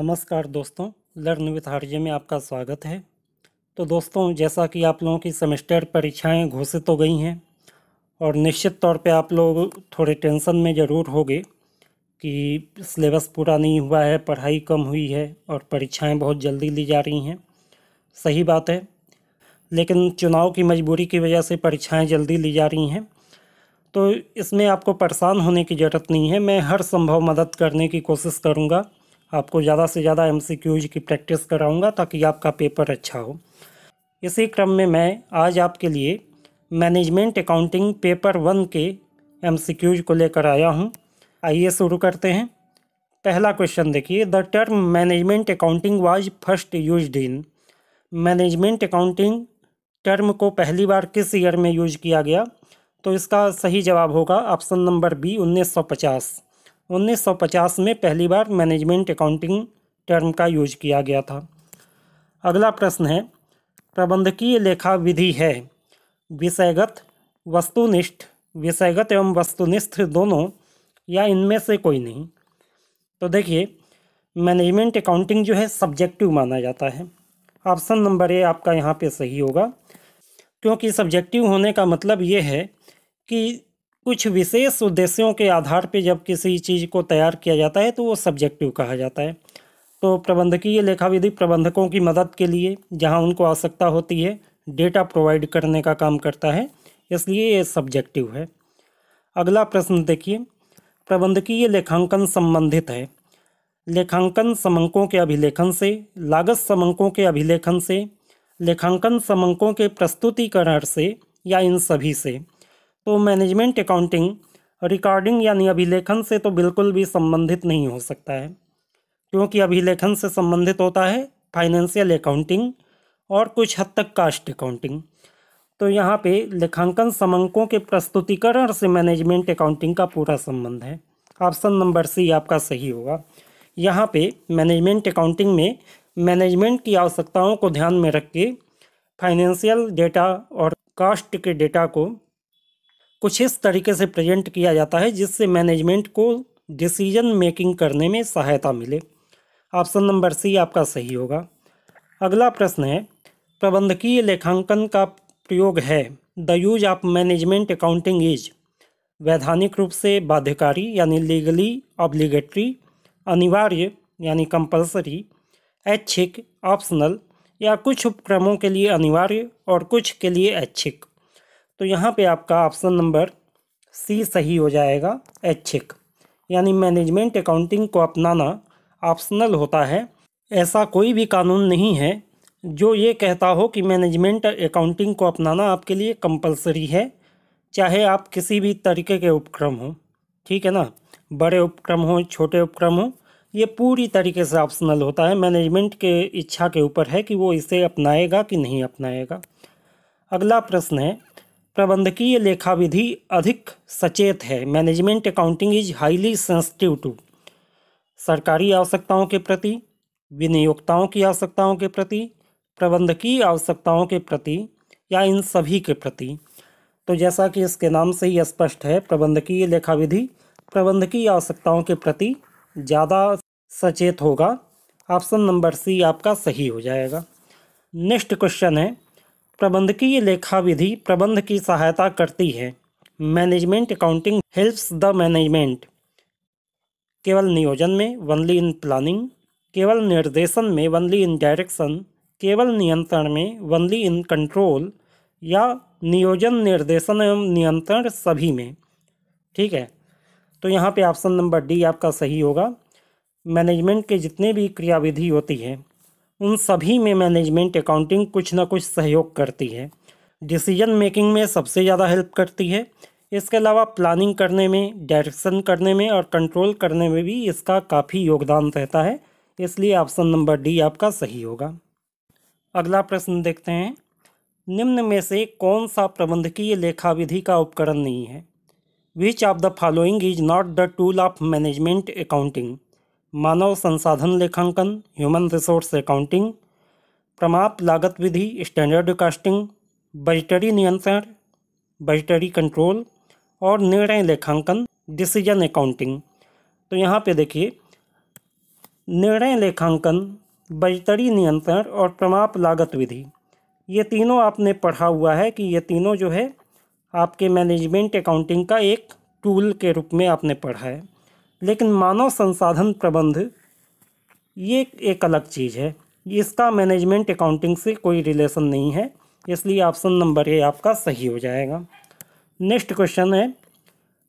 नमस्कार दोस्तों learn with हार्य में आपका स्वागत है तो दोस्तों जैसा कि आप लोगों की सेमेस्टर परीक्षाएं घोषित हो गई हैं और निश्चित तौर पे आप लोग थोड़े टेंशन में ज़रूर होंगे कि सिलेबस पूरा नहीं हुआ है पढ़ाई कम हुई है और परीक्षाएं बहुत जल्दी ली जा रही हैं सही बात है लेकिन चुनाव की मजबूरी की वजह से परीक्षाएँ जल्दी ली जा रही हैं तो इसमें आपको परेशान होने की ज़रूरत नहीं है मैं हर संभव मदद करने की कोशिश करूँगा आपको ज़्यादा से ज़्यादा एम की प्रैक्टिस कराऊँगा ताकि आपका पेपर अच्छा हो इसी क्रम में मैं आज आपके लिए मैनेजमेंट अकाउंटिंग पेपर वन के एम को लेकर आया हूँ आइए शुरू करते हैं पहला क्वेश्चन देखिए the term management accounting was first use in management accounting term को पहली बार किस ईयर में यूज किया गया तो इसका सही जवाब होगा ऑप्शन नंबर बी 1950 में पहली बार मैनेजमेंट अकाउंटिंग टर्म का यूज किया गया था अगला प्रश्न है प्रबंधकीय लेखा विधि है विषयगत वस्तुनिष्ठ विषयगत एवं वस्तुनिष्ठ दोनों या इनमें से कोई नहीं तो देखिए मैनेजमेंट अकाउंटिंग जो है सब्जेक्टिव माना जाता है ऑप्शन नंबर ए आपका यहाँ पे सही होगा क्योंकि सब्जेक्टिव होने का मतलब ये है कि कुछ विशेष उद्देश्यों के आधार पर जब किसी चीज़ को तैयार किया जाता है तो वो सब्जेक्टिव कहा जाता है तो प्रबंधकीय लेखा विधि प्रबंधकों की मदद के लिए जहाँ उनको आवश्यकता होती है डेटा प्रोवाइड करने का काम करता है इसलिए ये सब्जेक्टिव है अगला प्रश्न देखिए प्रबंधकीय लेखांकन संबंधित है लेखांकन समंकों के अभिलेखन से लागत समंकों के अभिलेखन से लेखांकन समंकों के प्रस्तुतिकरण से या इन सभी से तो मैनेजमेंट अकाउंटिंग रिकॉर्डिंग यानी अभिलेखन से तो बिल्कुल भी संबंधित नहीं हो सकता है क्योंकि अभिलेखन से संबंधित होता है फाइनेंशियल अकाउंटिंग और कुछ हद तक कास्ट अकाउंटिंग तो यहाँ पे लेखांकन समंकों के प्रस्तुतिकरण से मैनेजमेंट अकाउंटिंग का पूरा संबंध है ऑप्शन नंबर सी आपका सही होगा यहाँ पे मैनेजमेंट अकाउंटिंग में मैनेजमेंट की आवश्यकताओं को ध्यान में रख के फाइनेंशियल डेटा और कास्ट के डेटा को कुछ इस तरीके से प्रेजेंट किया जाता है जिससे मैनेजमेंट को डिसीजन मेकिंग करने में सहायता मिले ऑप्शन नंबर सी आपका सही होगा अगला प्रश्न है प्रबंधकीय लेखांकन का प्रयोग है the use of management accounting is वैधानिक रूप से बाध्यकारी यानी लीगली ऑब्लिगेटरी अनिवार्य यानी कंपलसरी ऐच्छिक ऑप्शनल या कुछ उपक्रमों के लिए अनिवार्य और कुछ के लिए ऐच्छिक तो यहाँ पे आपका ऑप्शन नंबर सी सही हो जाएगा ऐच्छिक यानी मैनेजमेंट अकाउंटिंग को अपनाना ऑप्शनल होता है ऐसा कोई भी कानून नहीं है जो ये कहता हो कि मैनेजमेंट अकाउंटिंग को अपनाना आपके लिए कंपलसरी है चाहे आप किसी भी तरीके के उपक्रम हो ठीक है ना बड़े उपक्रम हो छोटे उपक्रम हो ये पूरी तरीके से ऑप्शनल होता है मैनेजमेंट के इच्छा के ऊपर है कि वो इसे अपनाएगा कि नहीं अपनाएगा अगला प्रश्न है प्रबंधकीय लेखा विधि अधिक सचेत है management accounting is highly sensitive to सरकारी आवश्यकताओं के प्रति विनियोक्ताओं की आवश्यकताओं के प्रति प्रबंधकीय आवश्यकताओं के प्रति या इन सभी के प्रति तो जैसा कि इसके नाम से ही स्पष्ट है प्रबंधकीय लेखा विधि प्रबंधकीय आवश्यकताओं के प्रति ज़्यादा सचेत होगा ऑप्शन नंबर सी आपका सही हो जाएगा नेक्स्ट क्वेश्चन है प्रबंधकीय लेखा विधि प्रबंध की सहायता करती है management accounting helps the management केवल नियोजन में वनली इन प्लानिंग केवल निर्देशन में वनली इन डायरेक्शन केवल नियंत्रण में वनली इन कंट्रोल या नियोजन निर्देशन एवं नियंत्रण सभी में ठीक है तो यहाँ पे ऑप्शन नंबर डी आपका सही होगा मैनेजमेंट के जितने भी क्रियाविधि होती है उन सभी में मैनेजमेंट अकाउंटिंग कुछ ना कुछ सहयोग करती है डिसीजन मेकिंग में सबसे ज़्यादा हेल्प करती है इसके अलावा प्लानिंग करने में डायरेक्शन करने में और कंट्रोल करने में भी इसका काफ़ी योगदान रहता है इसलिए ऑप्शन नंबर डी आपका सही होगा अगला प्रश्न देखते हैं निम्न में से कौन सा प्रबंधकीय लेखा विधि का उपकरण नहीं है which of the following is not the tool of management accounting मानव संसाधन लेखांकन ह्यूमन रिसोर्स अकाउंटिंग प्रमाप लागत विधि स्टैंडर्ड कास्टिंग बजटरी नियंत्रण बजटरी कंट्रोल और निर्णय लेखांकन डिसीजन अकाउंटिंग तो यहाँ पे देखिए निर्णय लेखांकन बजटरी नियंत्रण और प्रमाप लागत विधि ये तीनों आपने पढ़ा हुआ है कि ये तीनों जो है आपके मैनेजमेंट अकाउंटिंग का एक टूल के रूप में आपने पढ़ा है लेकिन मानव संसाधन प्रबंध ये एक अलग चीज़ है इसका मैनेजमेंट अकाउंटिंग से कोई रिलेशन नहीं है इसलिए ऑप्शन नंबर ए आपका सही हो जाएगा नेक्स्ट क्वेश्चन है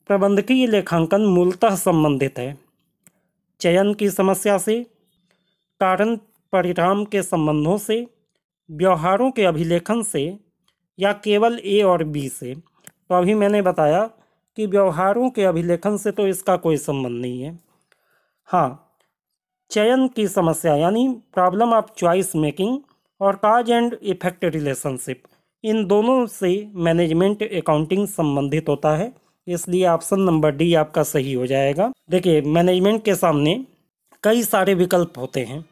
प्रबंधकीय लेखांकन मूलतः संबंधित है चयन की समस्या से कारण परिणाम के संबंधों से व्यवहारों के अभिलेखन से या केवल ए और बी से तो अभी मैंने बताया कि व्यवहारों के अभिलेखन से तो इसका कोई संबंध नहीं है हाँ चयन की समस्या यानी प्रॉब्लम ऑफ चॉइस मेकिंग और काज एंड इफेक्ट रिलेशनशिप इन दोनों से मैनेजमेंट अकाउंटिंग संबंधित होता है इसलिए ऑप्शन नंबर डी आपका सही हो जाएगा देखिए मैनेजमेंट के सामने कई सारे विकल्प होते हैं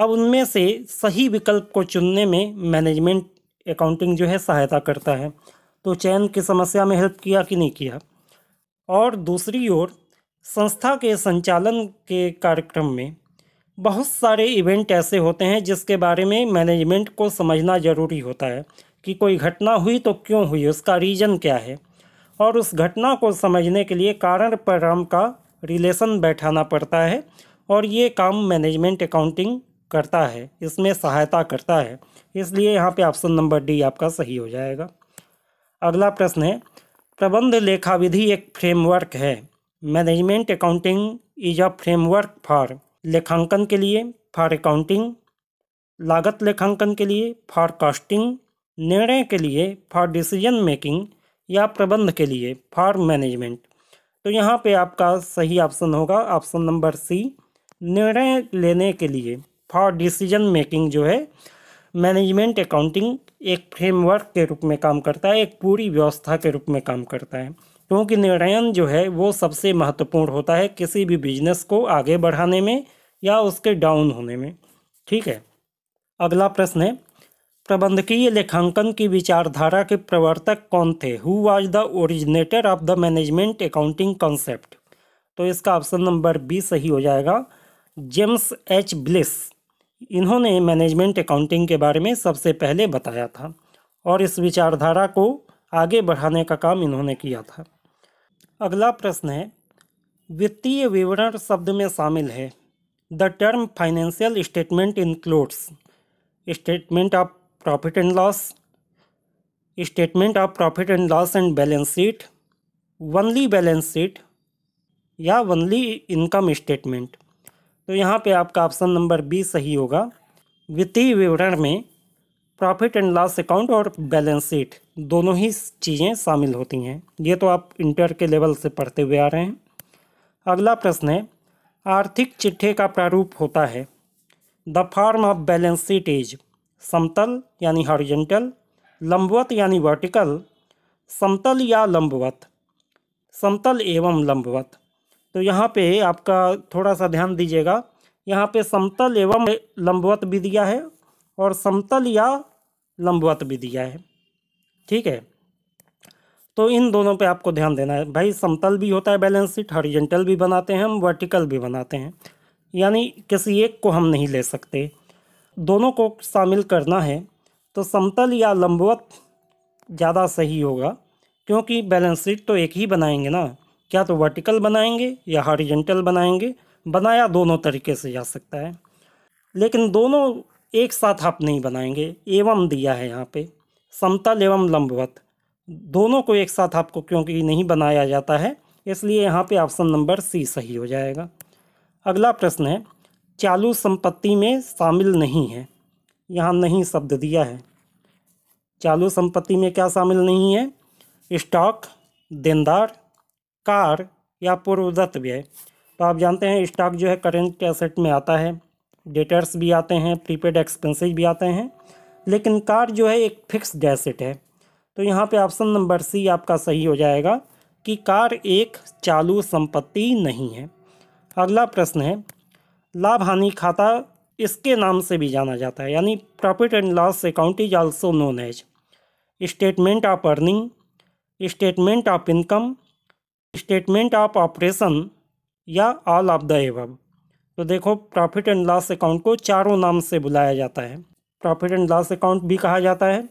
अब उनमें से सही विकल्प को चुनने में मैनेजमेंट अकाउंटिंग जो है सहायता करता है तो चयन की समस्या में हेल्प किया कि नहीं किया और दूसरी ओर संस्था के संचालन के कार्यक्रम में बहुत सारे इवेंट ऐसे होते हैं जिसके बारे में मैनेजमेंट को समझना ज़रूरी होता है कि कोई घटना हुई तो क्यों हुई उसका रीज़न क्या है और उस घटना को समझने के लिए कारण परिणाम का रिलेशन बैठाना पड़ता है और ये काम मैनेजमेंट अकाउंटिंग करता है इसमें सहायता करता है इसलिए यहाँ पे ऑप्शन नंबर डी आपका सही हो जाएगा अगला प्रश्न है प्रबंध लेखा विधि एक फ्रेमवर्क है management accounting is a framework for लेखांकन के लिए फॉर अकाउंटिंग लागत लेखांकन के लिए फॉर कास्टिंग निर्णय के लिए फॉर डिसीजन मेकिंग या प्रबंध के लिए फॉर मैनेजमेंट तो यहाँ पे आपका सही ऑप्शन होगा ऑप्शन नंबर सी निर्णय लेने के लिए फॉर डिसीजन मेकिंग जो है मैनेजमेंट अकाउंटिंग एक फ्रेमवर्क के रूप में काम करता है एक पूरी व्यवस्था के रूप में काम करता है क्योंकि निर्णयन जो है वो सबसे महत्वपूर्ण होता है किसी भी बिजनेस को आगे बढ़ाने में या उसके डाउन होने में ठीक है अगला प्रश्न है प्रबंधकीय लेखांकन की विचारधारा के प्रवर्तक कौन थे who was the originator of the management accounting concept तो इसका ऑप्शन नंबर बी सही हो जाएगा जेम्स एच ब्लिस इन्होंने मैनेजमेंट अकाउंटिंग के बारे में सबसे पहले बताया था और इस विचारधारा को आगे बढ़ाने का काम इन्होंने किया था अगला प्रश्न है वित्तीय विवरण शब्द में शामिल है the term financial statement includes statement of profit and loss statement of profit and loss and balance sheet only balance sheet या वनली इनकम स्टेटमेंट तो यहाँ पे आपका ऑप्शन नंबर बी सही होगा वित्तीय विवरण में प्रॉफिट एंड लॉस अकाउंट और बैलेंस शीट दोनों ही चीज़ें शामिल होती हैं ये तो आप इंटर के लेवल से पढ़ते हुए आ रहे हैं अगला प्रश्न है आर्थिक चिट्ठे का प्रारूप होता है the form of balance sheet is समतल यानी हॉरिजेंटल लंबवत यानी वर्टिकल समतल या लंबवत समतल एवं लंबवत तो यहाँ पे आपका थोड़ा सा ध्यान दीजिएगा यहाँ पे समतल एवं लंबवत भी दिया है और समतल या लंबवत भी दिया है ठीक है तो इन दोनों पे आपको ध्यान देना है भाई समतल भी होता है बैलेंस शीट हॉरिजेंटल भी बनाते हैं हम वर्टिकल भी बनाते हैं यानी किसी एक को हम नहीं ले सकते दोनों को शामिल करना है तो समतल या लंबवत ज़्यादा सही होगा क्योंकि बैलेंस शीट तो एक ही बनाएंगे ना क्या तो वर्टिकल बनाएंगे या हॉरिजेंटल बनाएंगे बनाया दोनों तरीके से जा सकता है लेकिन दोनों एक साथ आप नहीं बनाएंगे एवं दिया है यहाँ पे समतल एवं लंबवत दोनों को एक साथ आपको क्योंकि नहीं बनाया जाता है इसलिए यहाँ पे ऑप्शन नंबर सी सही हो जाएगा अगला प्रश्न है चालू संपत्ति में शामिल नहीं है यहाँ नहीं शब्द दिया है चालू संपत्ति में क्या शामिल नहीं है स्टॉक देनदार कार या पूर्वदत्त व्यय तो आप जानते हैं स्टॉक जो है करेंट एसेट में आता है डेटर्स भी आते हैं प्रीपेड एक्सपेंसेस भी आते हैं लेकिन कार जो है एक फिक्स्ड एसेट है तो यहाँ पे ऑप्शन नंबर सी आपका सही हो जाएगा कि कार एक चालू संपत्ति नहीं है अगला प्रश्न है लाभ हानि खाता इसके नाम से भी जाना जाता है यानी profit and loss account is also known as statement of earning statement of income statement of operation या ऑल ऑफ द एवब तो देखो प्रॉफिट एंड लॉस अकाउंट को चारों नाम से बुलाया जाता है प्रॉफिट एंड लॉस अकाउंट भी कहा जाता है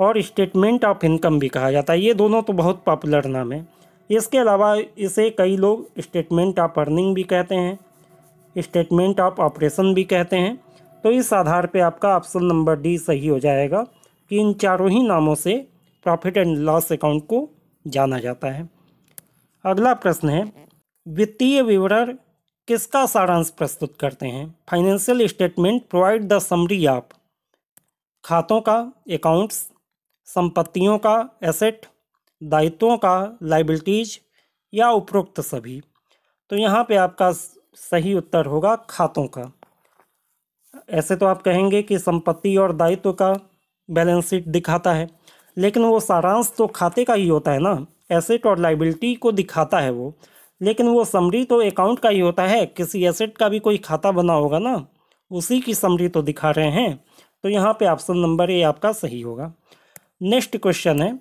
और स्टेटमेंट ऑफ इनकम भी कहा जाता है ये दोनों तो बहुत पॉपुलर नाम है इसके अलावा इसे कई लोग स्टेटमेंट ऑफ अर्निंग भी कहते हैं स्टेटमेंट ऑफ ऑपरेशन भी कहते हैं तो इस आधार पे आपका ऑप्शन नंबर डी सही हो जाएगा कि इन चारों ही नामों से प्रॉफिट एंड लॉस अकाउंट को जाना जाता है अगला प्रश्न है वित्तीय विवरण किसका सारांश प्रस्तुत करते हैं financial statement provide the summary of खातों का अकाउंट्स संपत्तियों का एसेट दायित्वों का लाइबिलिटीज या उपरोक्त सभी तो यहाँ पे आपका सही उत्तर होगा खातों का ऐसे तो आप कहेंगे कि संपत्ति और दायित्व का बैलेंस शीट दिखाता है लेकिन वो सारांश तो खाते का ही होता है ना एसेट और लाइबिलिटी को दिखाता है वो लेकिन वो समरी तो अकाउंट का ही होता है किसी एसेट का भी कोई खाता बना होगा ना उसी की समरी तो दिखा रहे हैं तो यहाँ पे ऑप्शन नंबर ए आपका सही होगा नेक्स्ट क्वेश्चन है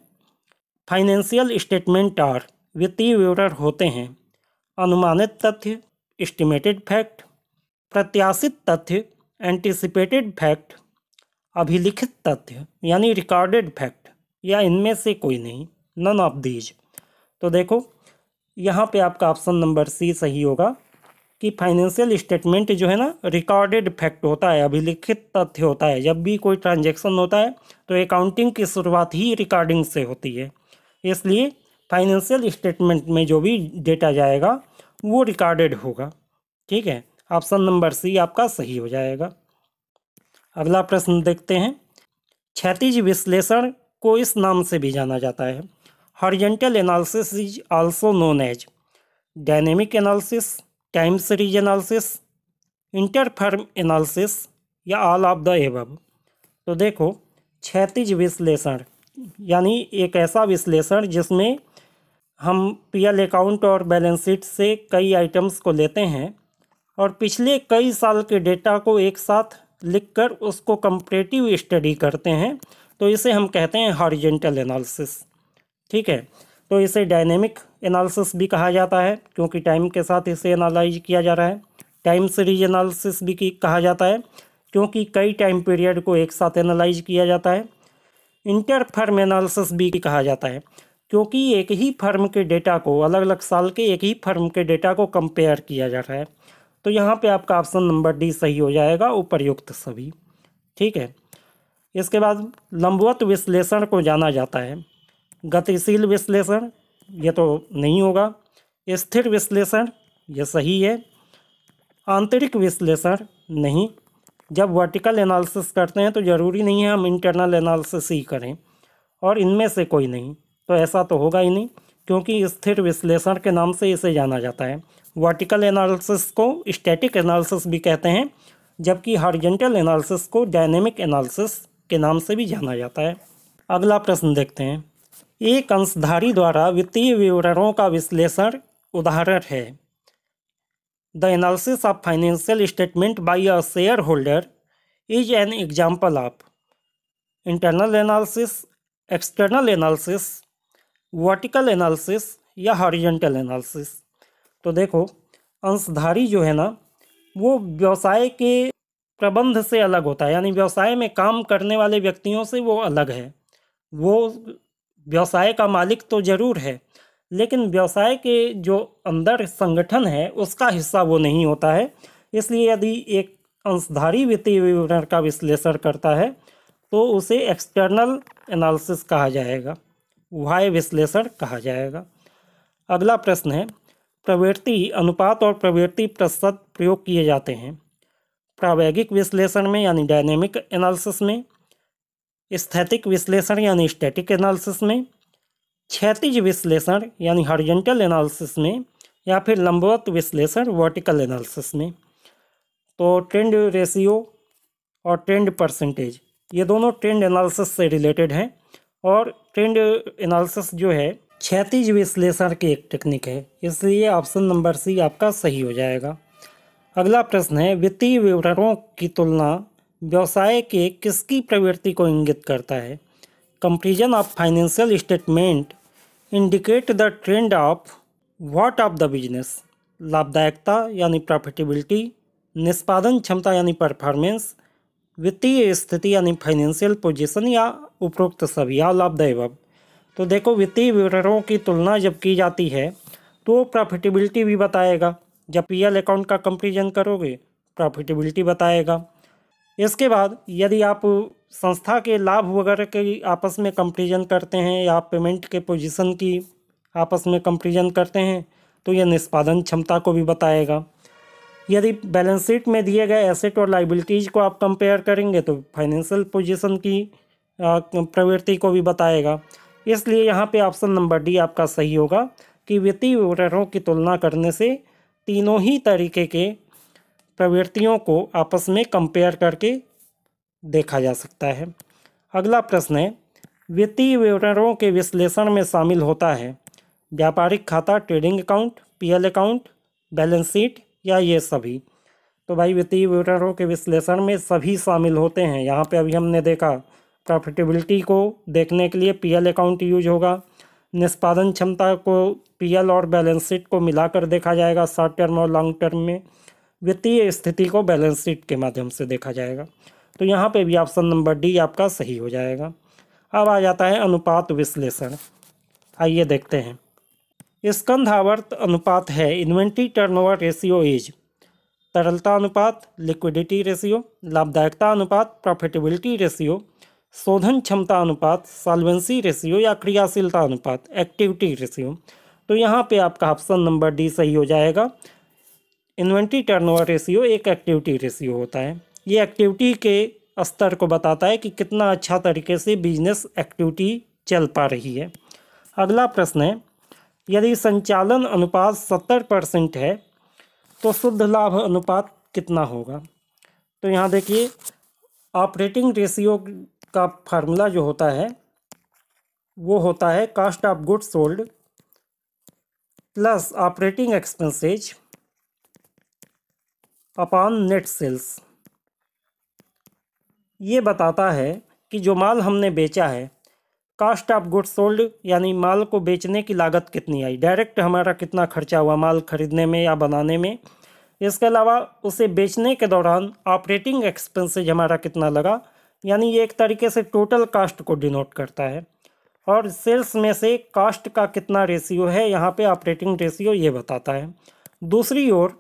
फाइनेंशियल स्टेटमेंट आर वित्तीय विवरण होते हैं अनुमानित तथ्य एस्टिमेटेड फैक्ट प्रत्याशित तथ्य एंटिसिपेटेड फैक्ट अभिलिखित तथ्य यानी रिकॉर्डेड फैक्ट या इनमें से कोई नहीं नन ऑफ दीज तो देखो यहाँ पे आपका ऑप्शन नंबर सी सही होगा कि फाइनेंशियल स्टेटमेंट जो है ना रिकॉर्डेड फैक्ट होता है अभिलिखित तथ्य होता है जब भी कोई ट्रांजैक्शन होता है तो अकाउंटिंग की शुरुआत ही रिकॉर्डिंग से होती है इसलिए फाइनेंशियल स्टेटमेंट में जो भी डेटा जाएगा वो रिकॉर्डेड होगा ठीक है ऑप्शन नंबर सी आपका सही हो जाएगा अगला प्रश्न देखते हैं क्षतिज विश्लेषण को इस नाम से भी जाना जाता है horizontal analysis is also known as dynamic analysis time series analysis interfirm analysis या ऑल ऑफ द एब तो देखो क्षैतिज विश्लेषण यानी एक ऐसा विश्लेषण जिसमें हम पी एल अकाउंट और बैलेंस शीट से कई आइटम्स को लेते हैं और पिछले कई साल के डेटा को एक साथ लिखकर उसको कंपरेटिव स्टडी करते हैं तो इसे हम कहते हैं हॉरिजेंटल एनालिसिस ठीक है तो इसे डायनेमिक एनालिसिस भी कहा जाता है क्योंकि टाइम के साथ इसे एनालाइज किया जा रहा है टाइम सीरीज एनालिसिस भी कहा जाता है क्योंकि कई टाइम पीरियड को एक साथ एनालाइज किया जाता है इंटरफर्म एनालिसिस भी कहा जाता है क्योंकि एक ही फर्म के डेटा को अलग अलग साल के एक ही फर्म के डेटा को कंपेयर किया जा रहा है तो यहाँ पे आपका ऑप्शन नंबर डी सही हो जाएगा उपरयुक्त सभी ठीक है इसके बाद लंबवत विश्लेषण को जाना जाता है गतिशील विश्लेषण यह तो नहीं होगा स्थिर विश्लेषण यह सही है आंतरिक विश्लेषण नहीं जब वर्टिकल एनालिसिस करते हैं तो ज़रूरी नहीं है हम इंटरनल एनालिसिस ही करें और इनमें से कोई नहीं तो ऐसा तो होगा ही नहीं क्योंकि स्थिर विश्लेषण के नाम से इसे जाना जाता है वर्टिकल एनालिसिस को स्टैटिक एनालिसिस भी कहते हैं जबकि हॉरिजेंटल एनालिसिस को डायनेमिक एनालिसिस के नाम से भी जाना जाता है अगला प्रश्न देखते हैं एक अंशधारी द्वारा वित्तीय विवरणों का विश्लेषण उदाहरण है the analysis of financial statement by a share holder is an example of internal analysis external analysis vertical analysis या हॉरिजेंटल एनालिसिस तो देखो अंशधारी जो है ना वो व्यवसाय के प्रबंध से अलग होता है यानी व्यवसाय में काम करने वाले व्यक्तियों से वो अलग है वो व्यवसाय का मालिक तो ज़रूर है लेकिन व्यवसाय के जो अंदर संगठन है उसका हिस्सा वो नहीं होता है इसलिए यदि एक अंशधारी वित्तीय विवरण का विश्लेषण करता है तो उसे एक्सटर्नल एनालिसिस कहा जाएगा वाय विश्लेषण कहा जाएगा अगला प्रश्न है प्रवृत्ति अनुपात और प्रवृत्ति प्रतिशत प्रयोग किए जाते हैं प्रावैगिक विश्लेषण में यानी डायनेमिक एनालिसिस में स्थैतिक विश्लेषण यानी स्टैटिक एनालिसिस में क्षैतिज विश्लेषण यानी हॉरिजेंटल एनालिसिस में या फिर लंबवत विश्लेषण वर्टिकल एनालिसिस में तो ट्रेंड रेशियो और ट्रेंड परसेंटेज ये दोनों ट्रेंड एनालिसिस से रिलेटेड हैं और ट्रेंड एनालिसिस जो है क्षैतिज विश्लेषण की एक टेक्निक है इसलिए ऑप्शन नंबर सी आपका सही हो जाएगा अगला प्रश्न है वित्तीय विवरणों की तुलना व्यवसाय के किसकी प्रवृत्ति को इंगित करता है comparison of financial statement indicate the trend of what of the business लाभदायकता यानी प्रॉफिटेबिलिटी निष्पादन क्षमता यानी परफॉर्मेंस वित्तीय स्थिति यानी फाइनेंशियल पोजीशन या उपरोक्त सभी या लाभदायव तो देखो वित्तीय विवरणों की तुलना जब की जाती है तो प्रॉफिटेबिलिटी भी बताएगा जब पीएल अकाउंट का कंपेरिजन करोगे प्रॉफिटेबिलिटी बताएगा इसके बाद यदि आप संस्था के लाभ वगैरह के आपस में कंपेरिजन करते हैं या पेमेंट के पोजीशन की आपस में कंपेरिजन करते हैं तो यह निष्पादन क्षमता को भी बताएगा यदि बैलेंस शीट में दिए गए एसेट और लाइबिलिटीज़ को आप कंपेयर करेंगे तो फाइनेंशियल पोजीशन की प्रवृत्ति को भी बताएगा इसलिए यहाँ पे ऑप्शन नंबर डी आपका सही होगा कि वित्तीय विवरणों की तुलना करने से तीनों ही तरीके के प्रवृत्तियों को आपस में कंपेयर करके देखा जा सकता है अगला प्रश्न है वित्तीय विवरणों के विश्लेषण में शामिल होता है व्यापारिक खाता trading account PL account balance sheet या ये सभी तो भाई वित्तीय विवरणों के विश्लेषण में सभी शामिल होते हैं यहाँ पे अभी हमने देखा प्रॉफिटेबिलिटी को देखने के लिए पीएल अकाउंट यूज होगा निष्पादन क्षमता को पीएल और बैलेंस शीट को मिलाकर देखा जाएगा शॉर्ट टर्म और लॉन्ग टर्म में वित्तीय स्थिति को बैलेंस शीट के माध्यम से देखा जाएगा तो यहाँ पे भी ऑप्शन नंबर डी आपका सही हो जाएगा अब आ जाता है अनुपात विश्लेषण आइए देखते हैं स्कंधावर्त अनुपात है इन्वेंट्री टर्नओवर रेशियो इज तरलता अनुपात लिक्विडिटी रेशियो लाभदायकता अनुपात प्रॉफिटेबिलिटी रेशियो शोधन क्षमता अनुपात सॉल्वेंसी रेशियो या क्रियाशीलता अनुपात एक्टिविटी रेशियो तो यहाँ पे आपका ऑप्शन नंबर डी सही हो जाएगा इन्वेंट्री टर्नओवर रेशियो एक एक्टिविटी रेशियो होता है ये एक्टिविटी के स्तर को बताता है कि कितना अच्छा तरीके से बिजनेस एक्टिविटी चल पा रही है अगला प्रश्न है यदि संचालन अनुपात सत्तर परसेंट है तो शुद्ध लाभ अनुपात कितना होगा तो यहाँ देखिए ऑपरेटिंग रेशियो का फार्मूला जो होता है वो होता है cost of good sold plus operating expenses upon net sales ये बताता है कि जो माल हमने बेचा है कास्ट ऑफ गुड्स सोल्ड यानी माल को बेचने की लागत कितनी आई डायरेक्ट हमारा कितना खर्चा हुआ माल खरीदने में या बनाने में इसके अलावा उसे बेचने के दौरान ऑपरेटिंग एक्सपेंसेज हमारा कितना लगा यानी ये एक तरीके से टोटल कास्ट को डिनोट करता है और सेल्स में से कास्ट का कितना रेशियो है यहाँ पे ऑपरेटिंग रेशियो ये बताता है दूसरी ओर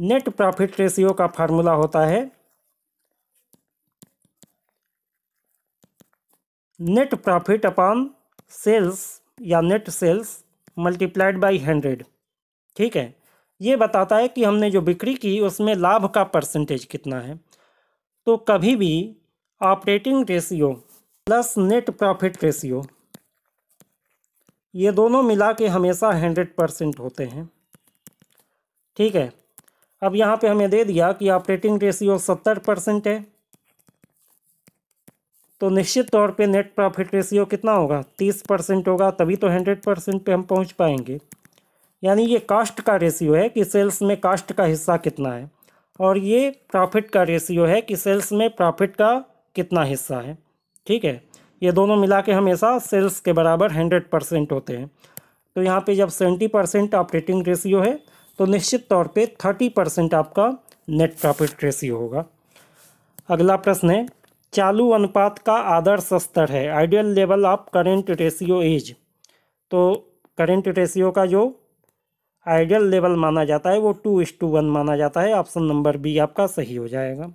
नेट प्रॉफिट रेशियो का फार्मूला होता है नेट प्रॉफिट अपॉन सेल्स या net sales multiplied by hundred ठीक है ये बताता है कि हमने जो बिक्री की उसमें लाभ का परसेंटेज कितना है तो कभी भी operating ratio plus net profit ratio ये दोनों मिला के हमेशा हंड्रेड परसेंट होते हैं ठीक है अब यहाँ पे हमें दे दिया कि ऑपरेटिंग रेशियो सत्तर परसेंट है तो निश्चित तौर पे नेट प्रॉफिट रेशियो कितना होगा तीस परसेंट होगा तभी तो हंड्रेड परसेंट पर हम पहुँच पाएंगे यानी ये कास्ट का रेशियो है कि सेल्स में कास्ट का हिस्सा कितना है और ये प्रॉफिट का रेशियो है कि सेल्स में प्रॉफिट का कितना हिस्सा है ठीक है ये दोनों मिला के हमेशा सेल्स के बराबर हंड्रेड परसेंट होते हैं तो यहाँ पे जब सेवेंटी परसेंट ऑपरेटिंग रेशियो है तो निश्चित तौर पे थर्टी परसेंट आपका नेट प्रॉफिट रेशियो होगा अगला प्रश्न है चालू अनुपात का आदर्श स्तर है ideal level of current ratio is तो करेंट रेशियो का जो आइडियल लेवल माना जाता है वो टू इस टू वन माना जाता है ऑप्शन नंबर बी आपका सही हो जाएगा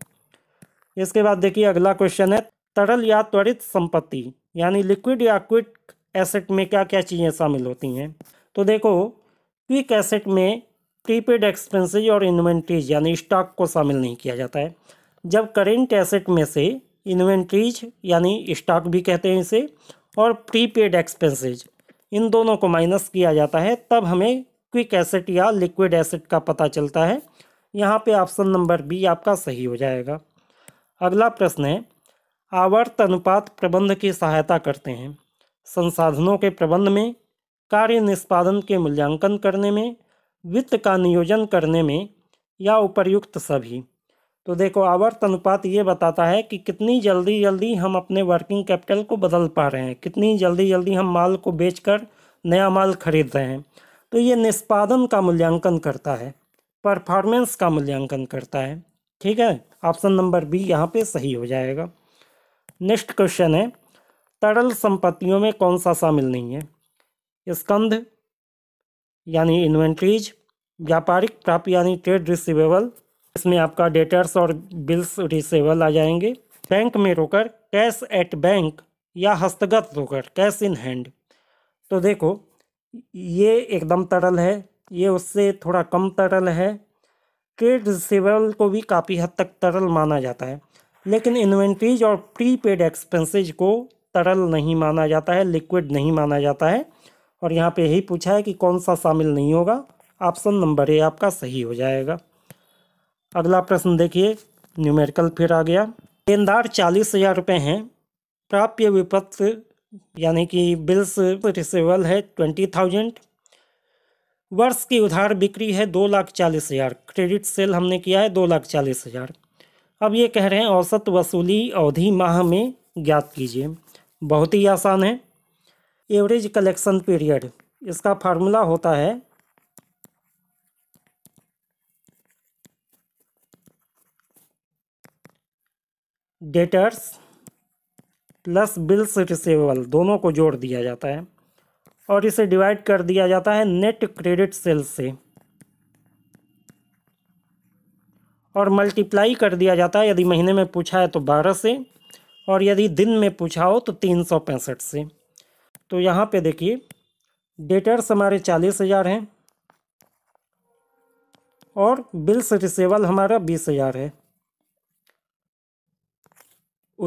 इसके बाद देखिए अगला क्वेश्चन है तरल या त्वरित संपत्ति यानी लिक्विड या क्विक एसेट में क्या क्या चीज़ें शामिल होती हैं तो देखो क्विक एसेट में प्रीपेड एक्सपेंसेज और इन्वेंट्रीज यानी स्टॉक को शामिल नहीं किया जाता है जब करेंट एसेट में से इन्वेंट्रीज यानी स्टॉक भी कहते हैं इसे और प्रीपेड एक्सपेंसेज इन दोनों को माइनस किया जाता है तब हमें क्विक एसेट या लिक्विड एसेट का पता चलता है यहाँ पे ऑप्शन नंबर बी आपका सही हो जाएगा अगला प्रश्न है आवर्त अनुपात प्रबंध की सहायता करते हैं संसाधनों के प्रबंध में कार्य निष्पादन के मूल्यांकन करने में वित्त का नियोजन करने में या उपर्युक्त सभी तो देखो आवर्त अनुपात ये बताता है कि कितनी जल्दी जल्दी हम अपने वर्किंग कैपिटल को बदल पा रहे हैं कितनी जल्दी जल्दी हम माल को बेचकर नया माल खरीद रहे हैं तो ये निष्पादन का मूल्यांकन करता है परफॉर्मेंस का मूल्यांकन करता है ठीक है ऑप्शन नंबर बी यहाँ पे सही हो जाएगा नेक्स्ट क्वेश्चन है तरल संपत्तियों में कौन सा शामिल नहीं है स्कंध यानी इन्वेंट्रीज व्यापारिक प्राप्य यानी ट्रेड रिसिवेबल इसमें आपका डेटर्स और बिल्स रिसिवेबल आ जाएंगे बैंक में रोकर कैश एट बैंक या हस्तगत रोकर कैश इन हैंड तो देखो ये एकदम तरल है ये उससे थोड़ा कम तरल है ट्रेड रिसिवेबल को भी काफ़ी हद तक तरल माना जाता है लेकिन इन्वेंट्रीज और प्री पेड एक्सपेंसेज को तरल नहीं माना जाता है लिक्विड नहीं माना जाता है और यहाँ पे यही पूछा है कि कौन सा शामिल नहीं होगा ऑप्शन नंबर ए आपका सही हो जाएगा अगला प्रश्न देखिए न्यूमेरिकल फिर आ गया लेनदार चालीस हज़ार रुपये हैं प्राप्य विपत्र यानी कि बिल्स रिसेवल है ट्वेंटी थाउजेंड वर्ष की उधार बिक्री है दो लाख चालीस हज़ार क्रेडिट सेल हमने किया है दो लाख चालीस हज़ार अब ये कह रहे हैं औसत वसूली अवधि माह में ज्ञात कीजिए बहुत ही आसान है एवरेज कलेक्शन पीरियड इसका फार्मूला होता है डेटर्स प्लस बिल्स रिसेवेबल दोनों को जोड़ दिया जाता है और इसे डिवाइड कर दिया जाता है नेट क्रेडिट सेल्स से और मल्टीप्लाई कर दिया जाता है यदि महीने में पूछा है तो बारह से और यदि दिन में पूछा हो तो तीन सौ पैंसठ से तो यहाँ पे देखिए डेटर्स हमारे चालीस हज़ार हैं और बिल्स रिसेबल हमारा बीस हज़ार है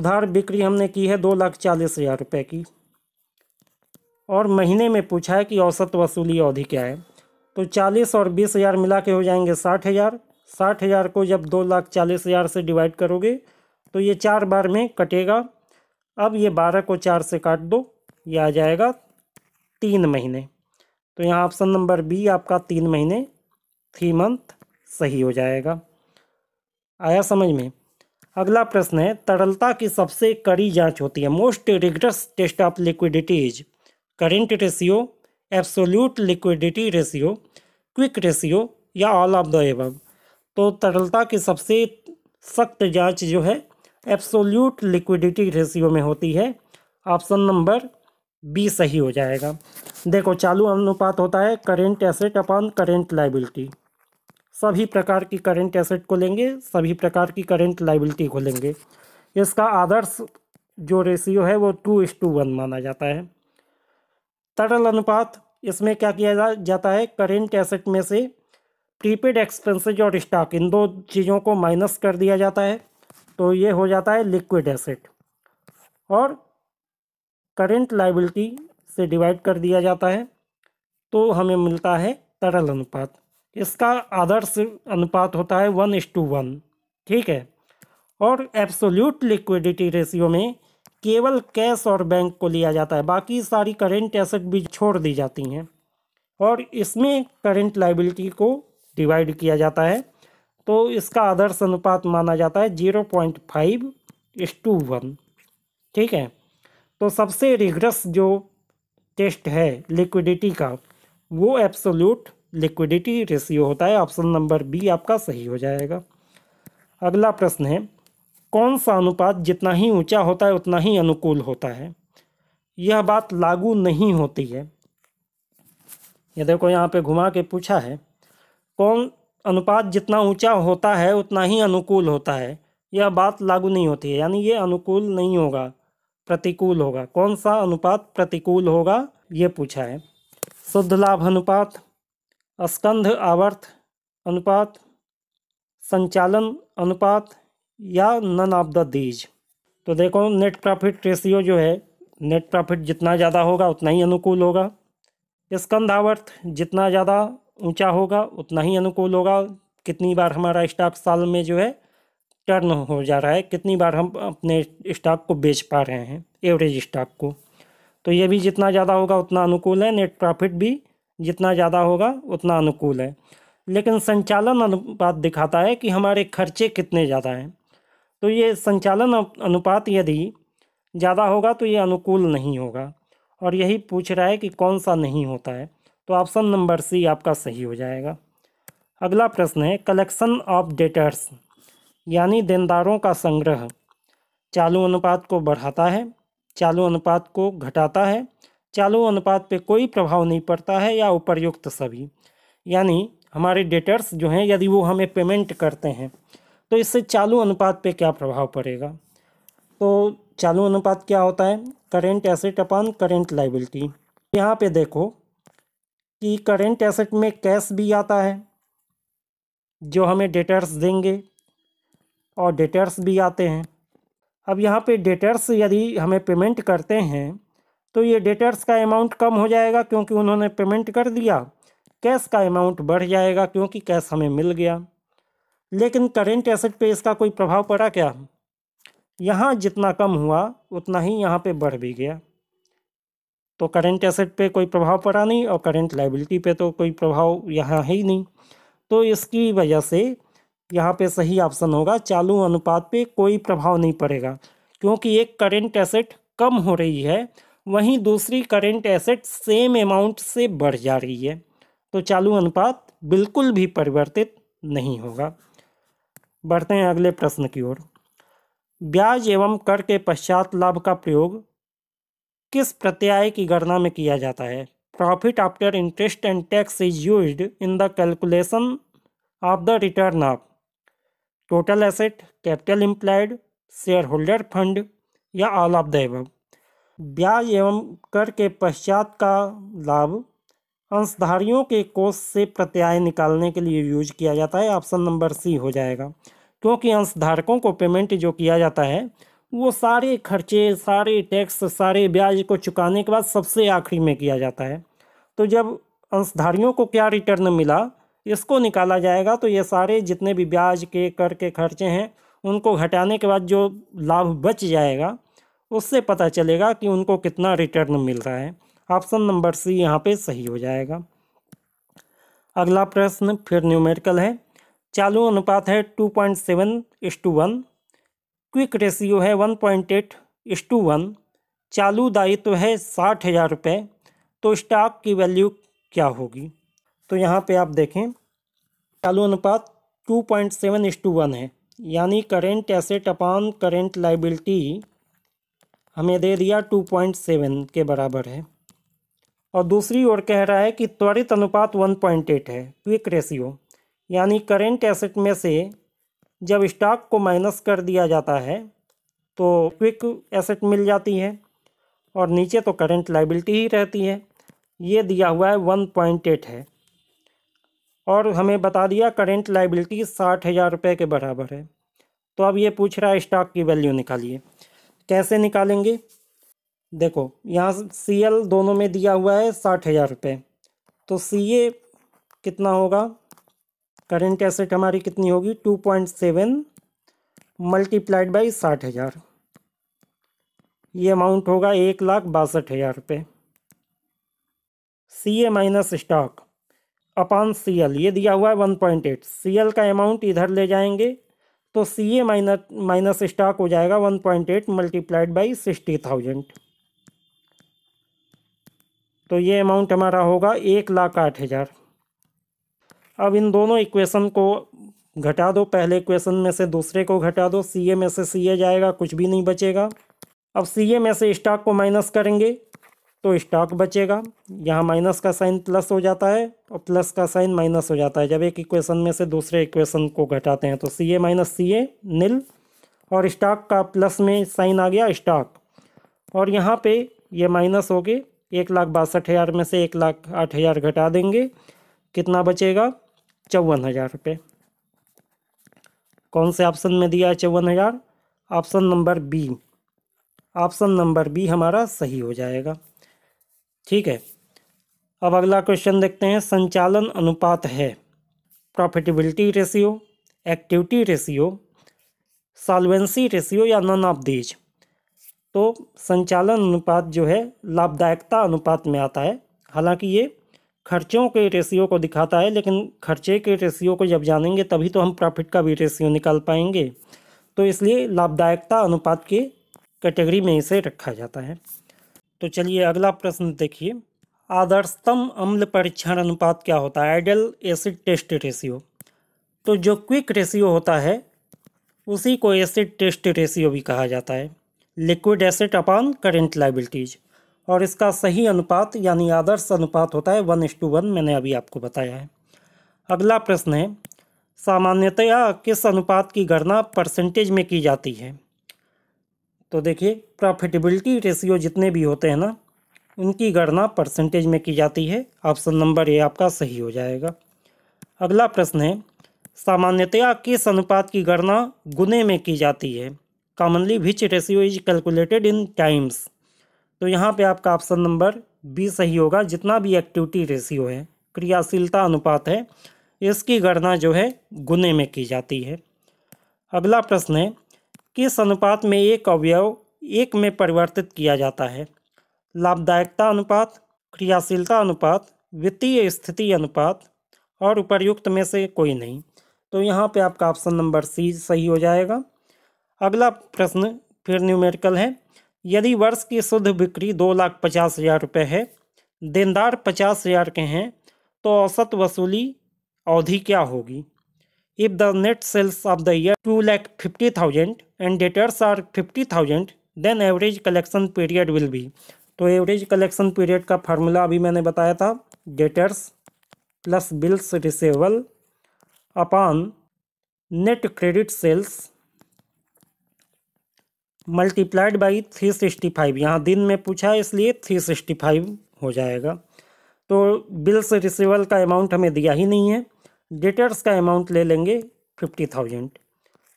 उधार बिक्री हमने की है दो लाख चालीस हज़ार रुपये की और महीने में पूछा है कि औसत वसूली अवधि क्या है तो चालीस और बीस हज़ार मिला के हो जाएंगे साठ हज़ार साठ हज़ार को जब दो लाख चालीस हज़ार से डिवाइड करोगे तो ये चार बार में कटेगा अब ये बारह को चार से काट दो ये आ जाएगा तीन महीने तो यहाँ ऑप्शन नंबर बी आपका तीन महीने थ्री मंथ सही हो जाएगा आया समझ में अगला प्रश्न है तरलता की सबसे कड़ी जांच होती है most rigorous test of liquidity is current ratio absolute liquidity ratio quick ratio या ऑल ऑफ द एब तो तरलता की सबसे सख्त जांच जो है एब्सोल्यूट लिक्विडिटी रेशियो में होती है ऑप्शन नंबर बी सही हो जाएगा देखो चालू अनुपात होता है current asset upon current liability सभी प्रकार की करेंट एसेट को लेंगे सभी प्रकार की करेंट लाइबिलिटी को लेंगे इसका आदर्श जो रेशियो है वो टू इस टू वन माना जाता है तरल अनुपात इसमें क्या किया जाता है करेंट एसेट में से प्रीपेड एक्सपेंसेज और स्टॉक इन दो चीज़ों को माइनस कर दिया जाता है तो ये हो जाता है लिक्विड एसेट और करेंट लाइबिलिटी से डिवाइड कर दिया जाता है तो हमें मिलता है तरल अनुपात इसका आदर्श अनुपात होता है वन इस टू वन ठीक है और एब्सोल्यूट लिक्विडिटी रेशियो में केवल कैश और बैंक को लिया जाता है बाकी सारी करेंट एसेट भी छोड़ दी जाती हैं और इसमें करेंट लाइबिलिटी को डिवाइड किया जाता है तो इसका आदर्श अनुपात माना जाता है zero point five is to one ठीक है तो सबसे रिग्रस जो टेस्ट है लिक्विडिटी का वो एब्सोल्यूट लिक्विडिटी रेशियो होता है ऑप्शन नंबर बी आपका सही हो जाएगा अगला प्रश्न है कौन सा अनुपात जितना ही ऊंचा होता है उतना ही अनुकूल होता है यह बात लागू नहीं होती है ये देखो यहाँ पे घुमा के पूछा है कौन अनुपात जितना ऊंचा होता है उतना ही अनुकूल होता है यह बात लागू नहीं होती है यानी ये अनुकूल नहीं होगा प्रतिकूल होगा कौन सा अनुपात प्रतिकूल होगा ये पूछा है शुद्ध लाभ अनुपात स्कंध आवर्त अनुपात संचालन अनुपात या नन ऑफ द दीज तो देखो नेट प्रॉफिट रेशियो जो है नेट प्रॉफिट जितना ज़्यादा होगा उतना ही अनुकूल होगा आवर्त जितना ज़्यादा ऊंचा होगा उतना ही अनुकूल होगा कितनी बार हमारा स्टाफ साल में जो है टर्न हो जा रहा है कितनी बार हम अपने स्टॉक को बेच पा रहे हैं एवरेज स्टॉक को तो ये भी जितना ज़्यादा होगा उतना अनुकूल है नेट प्रॉफिट भी जितना ज़्यादा होगा उतना अनुकूल है लेकिन संचालन अनुपात दिखाता है कि हमारे खर्चे कितने ज़्यादा हैं तो ये संचालन अनुपात यदि ज़्यादा होगा तो ये अनुकूल नहीं होगा और यही पूछ रहा है कि कौन सा नहीं होता है तो ऑप्शन नंबर सी आपका सही हो जाएगा अगला प्रश्न है कलेक्शन ऑफ डेटर्स यानी देनदारों का संग्रह चालू अनुपात को बढ़ाता है चालू अनुपात को घटाता है चालू अनुपात पे कोई प्रभाव नहीं पड़ता है या उपर्युक्त सभी यानी हमारे डेटर्स जो हैं यदि वो हमें पेमेंट करते हैं तो इससे चालू अनुपात पे क्या प्रभाव पड़ेगा तो चालू अनुपात क्या होता है current asset upon current liability यहाँ पे देखो कि करेंट एसेट में कैश भी आता है जो हमें डेटर्स देंगे और डेटर्स भी आते हैं अब यहाँ पे डेटर्स यदि हमें पेमेंट करते हैं तो ये डेटर्स का अमाउंट कम हो जाएगा क्योंकि उन्होंने पेमेंट कर दिया कैश का अमाउंट बढ़ जाएगा क्योंकि कैश हमें मिल गया लेकिन करेंट एसेट पे इसका कोई प्रभाव पड़ा क्या यहाँ जितना कम हुआ उतना ही यहाँ पे बढ़ भी गया तो करेंट एसेट पे कोई प्रभाव पड़ा नहीं और करेंट लाइबिलिटी पे तो कोई प्रभाव यहाँ ही नहीं तो इसकी वजह से यहाँ पे सही ऑप्शन होगा चालू अनुपात पे कोई प्रभाव नहीं पड़ेगा क्योंकि एक करेंट एसेट कम हो रही है वहीं दूसरी करेंट एसेट सेम अमाउंट से बढ़ जा रही है तो चालू अनुपात बिल्कुल भी परिवर्तित नहीं होगा बढ़ते हैं अगले प्रश्न की ओर ब्याज एवं कर के पश्चात लाभ का प्रयोग किस प्रत्याय की गणना में किया जाता है profit after interest and tax is use in the calculation of the return of total asset capital employed shareholder fund या ऑल ऑफ द एवम ब्याज एवं कर के पश्चात का लाभ अंशधारियों के कोष से प्रत्याय निकालने के लिए यूज किया जाता है ऑप्शन नंबर सी हो जाएगा क्योंकि अंशधारकों को पेमेंट जो किया जाता है वो सारे खर्चे सारे टैक्स सारे ब्याज को चुकाने के बाद सबसे आखिरी में किया जाता है तो जब अंशधारियों को क्या रिटर्न मिला इसको निकाला जाएगा तो ये सारे जितने भी ब्याज के कर के खर्चे हैं उनको घटाने के बाद जो लाभ बच जाएगा उससे पता चलेगा कि उनको कितना रिटर्न मिल रहा है ऑप्शन नंबर सी यहाँ पे सही हो जाएगा अगला प्रश्न फिर न्यूमेरिकल है चालू अनुपात है two point seven is to one quick ratio है one point eight is to one चालू दायित्व तो है साठ हज़ार रुपये तो स्टॉक की वैल्यू क्या होगी तो यहाँ पे आप देखें चालू अनुपात two point seven is to one है यानी current asset upon current liability हमें दे दिया टू पॉइंट सेवन के बराबर है और दूसरी ओर कह रहा है कि त्वरित अनुपात वन पॉइंट एट है क्विक रेशियो यानी करेंट एसेट में से जब स्टॉक को माइनस कर दिया जाता है तो क्विक एसेट मिल जाती है और नीचे तो करेंट लाइबिलिटी ही रहती है ये दिया हुआ है वन पॉइंट एट है और हमें बता दिया करेंट लाइबिलिटी साठ हज़ार रुपये के बराबर है तो अब ये पूछ रहा है स्टॉक की वैल्यू निकालिए कैसे निकालेंगे देखो यहाँ सी एल दोनों में दिया हुआ है साठ हज़ार रुपये तो सी ए कितना होगा करेंट एसेट हमारी कितनी होगी two point seven multiplied by साठ हज़ार ये अमाउंट होगा एक लाख बासठ हज़ार रुपये C A minus stock upon C L ये दिया हुआ है one point eight C L का अमाउंट इधर ले जाएंगे तो C A minus minus stock हो जाएगा one point eight multiplied by sixty thousand तो ये अमाउंट हमारा होगा एक लाख आठ हज़ार अब इन दोनों इक्वेशन को घटा दो पहले इक्वेशन में से दूसरे को घटा दो सी ए में से सी ए जाएगा कुछ भी नहीं बचेगा अब सी ए में से स्टॉक को माइनस करेंगे तो स्टॉक बचेगा यहाँ माइनस का साइन प्लस हो जाता है और प्लस का साइन माइनस हो जाता है जब एक इक्वेशन में से दूसरे इक्वेशन को घटाते हैं तो सी ए माइनस सी ए नील और स्टॉक का प्लस में साइन आ गया स्टॉक और यहाँ पे ये माइनस हो गए एक लाख बासठ हज़ार में से एक लाख आठ हज़ार घटा देंगे कितना बचेगा चौवन हज़ार रुपये कौन से ऑप्शन में दिया है चौवन हज़ार option number B option number B हमारा सही हो जाएगा ठीक है अब अगला क्वेश्चन देखते हैं संचालन अनुपात है profitability ratio activity ratio solvency ratio या नन ऑफ दीज तो संचालन अनुपात जो है लाभदायकता अनुपात में आता है हालांकि ये खर्चों के रेशियो को दिखाता है लेकिन खर्चे के रेशियो को जब जानेंगे तभी तो हम प्रॉफिट का भी रेशियो निकाल पाएंगे तो इसलिए लाभदायकता अनुपात के कैटेगरी में इसे रखा जाता है तो चलिए अगला प्रश्न देखिए आदर्शतम अम्ल परीक्षण अनुपात क्या होता है आइडल एसिड टेस्ट रेशियो तो जो क्विक रेशियो होता है उसी को एसिड टेस्ट रेशियो भी कहा जाता है liquid asset upon current liabilities और इसका सही अनुपात यानी आदर्श अनुपात होता है वन एस टू वन मैंने अभी आपको बताया है अगला प्रश्न है सामान्यतया किस अनुपात की गणना परसेंटेज में की जाती है तो देखिए प्रॉफिटेबिलिटी रेशियो जितने भी होते हैं ना उनकी गणना परसेंटेज में की जाती है ऑप्शन नंबर ए आपका सही हो जाएगा अगला प्रश्न है सामान्यतया किस अनुपात की गणना गुने में की जाती है commonly which ratio is calculated in times तो यहाँ पे आपका ऑप्शन नंबर बी सही होगा जितना भी एक्टिविटी रेशियो है क्रियाशीलता अनुपात है इसकी गणना जो है गुने में की जाती है अगला प्रश्न है किस अनुपात में एक अवयव एक में परिवर्तित किया जाता है लाभदायकता अनुपात क्रियाशीलता अनुपात वित्तीय स्थिति अनुपात और उपर्युक्त में से कोई नहीं तो यहाँ पे आपका ऑप्शन नंबर सी सही हो जाएगा अगला प्रश्न फिर न्यूमेरिकल है यदि वर्ष की शुद्ध बिक्री दो लाख पचास हज़ार रुपये है देनदार पचास हज़ार के हैं तो औसत वसूली अवधि क्या होगी If the net sales of the year 2,50,000 and debtors are 50,000, then average collection period will be तो एवरेज कलेक्शन पीरियड का फार्मूला अभी मैंने बताया था debtors plus bills receivable upon net credit sales multiplied by three sixty five यहाँ दिन में पूछा है इसलिए थ्री सिक्सटी फाइव हो जाएगा तो बिल्स रिसीवल का अमाउंट हमें दिया ही नहीं है डेटर्स का अमाउंट ले लेंगे fifty thousand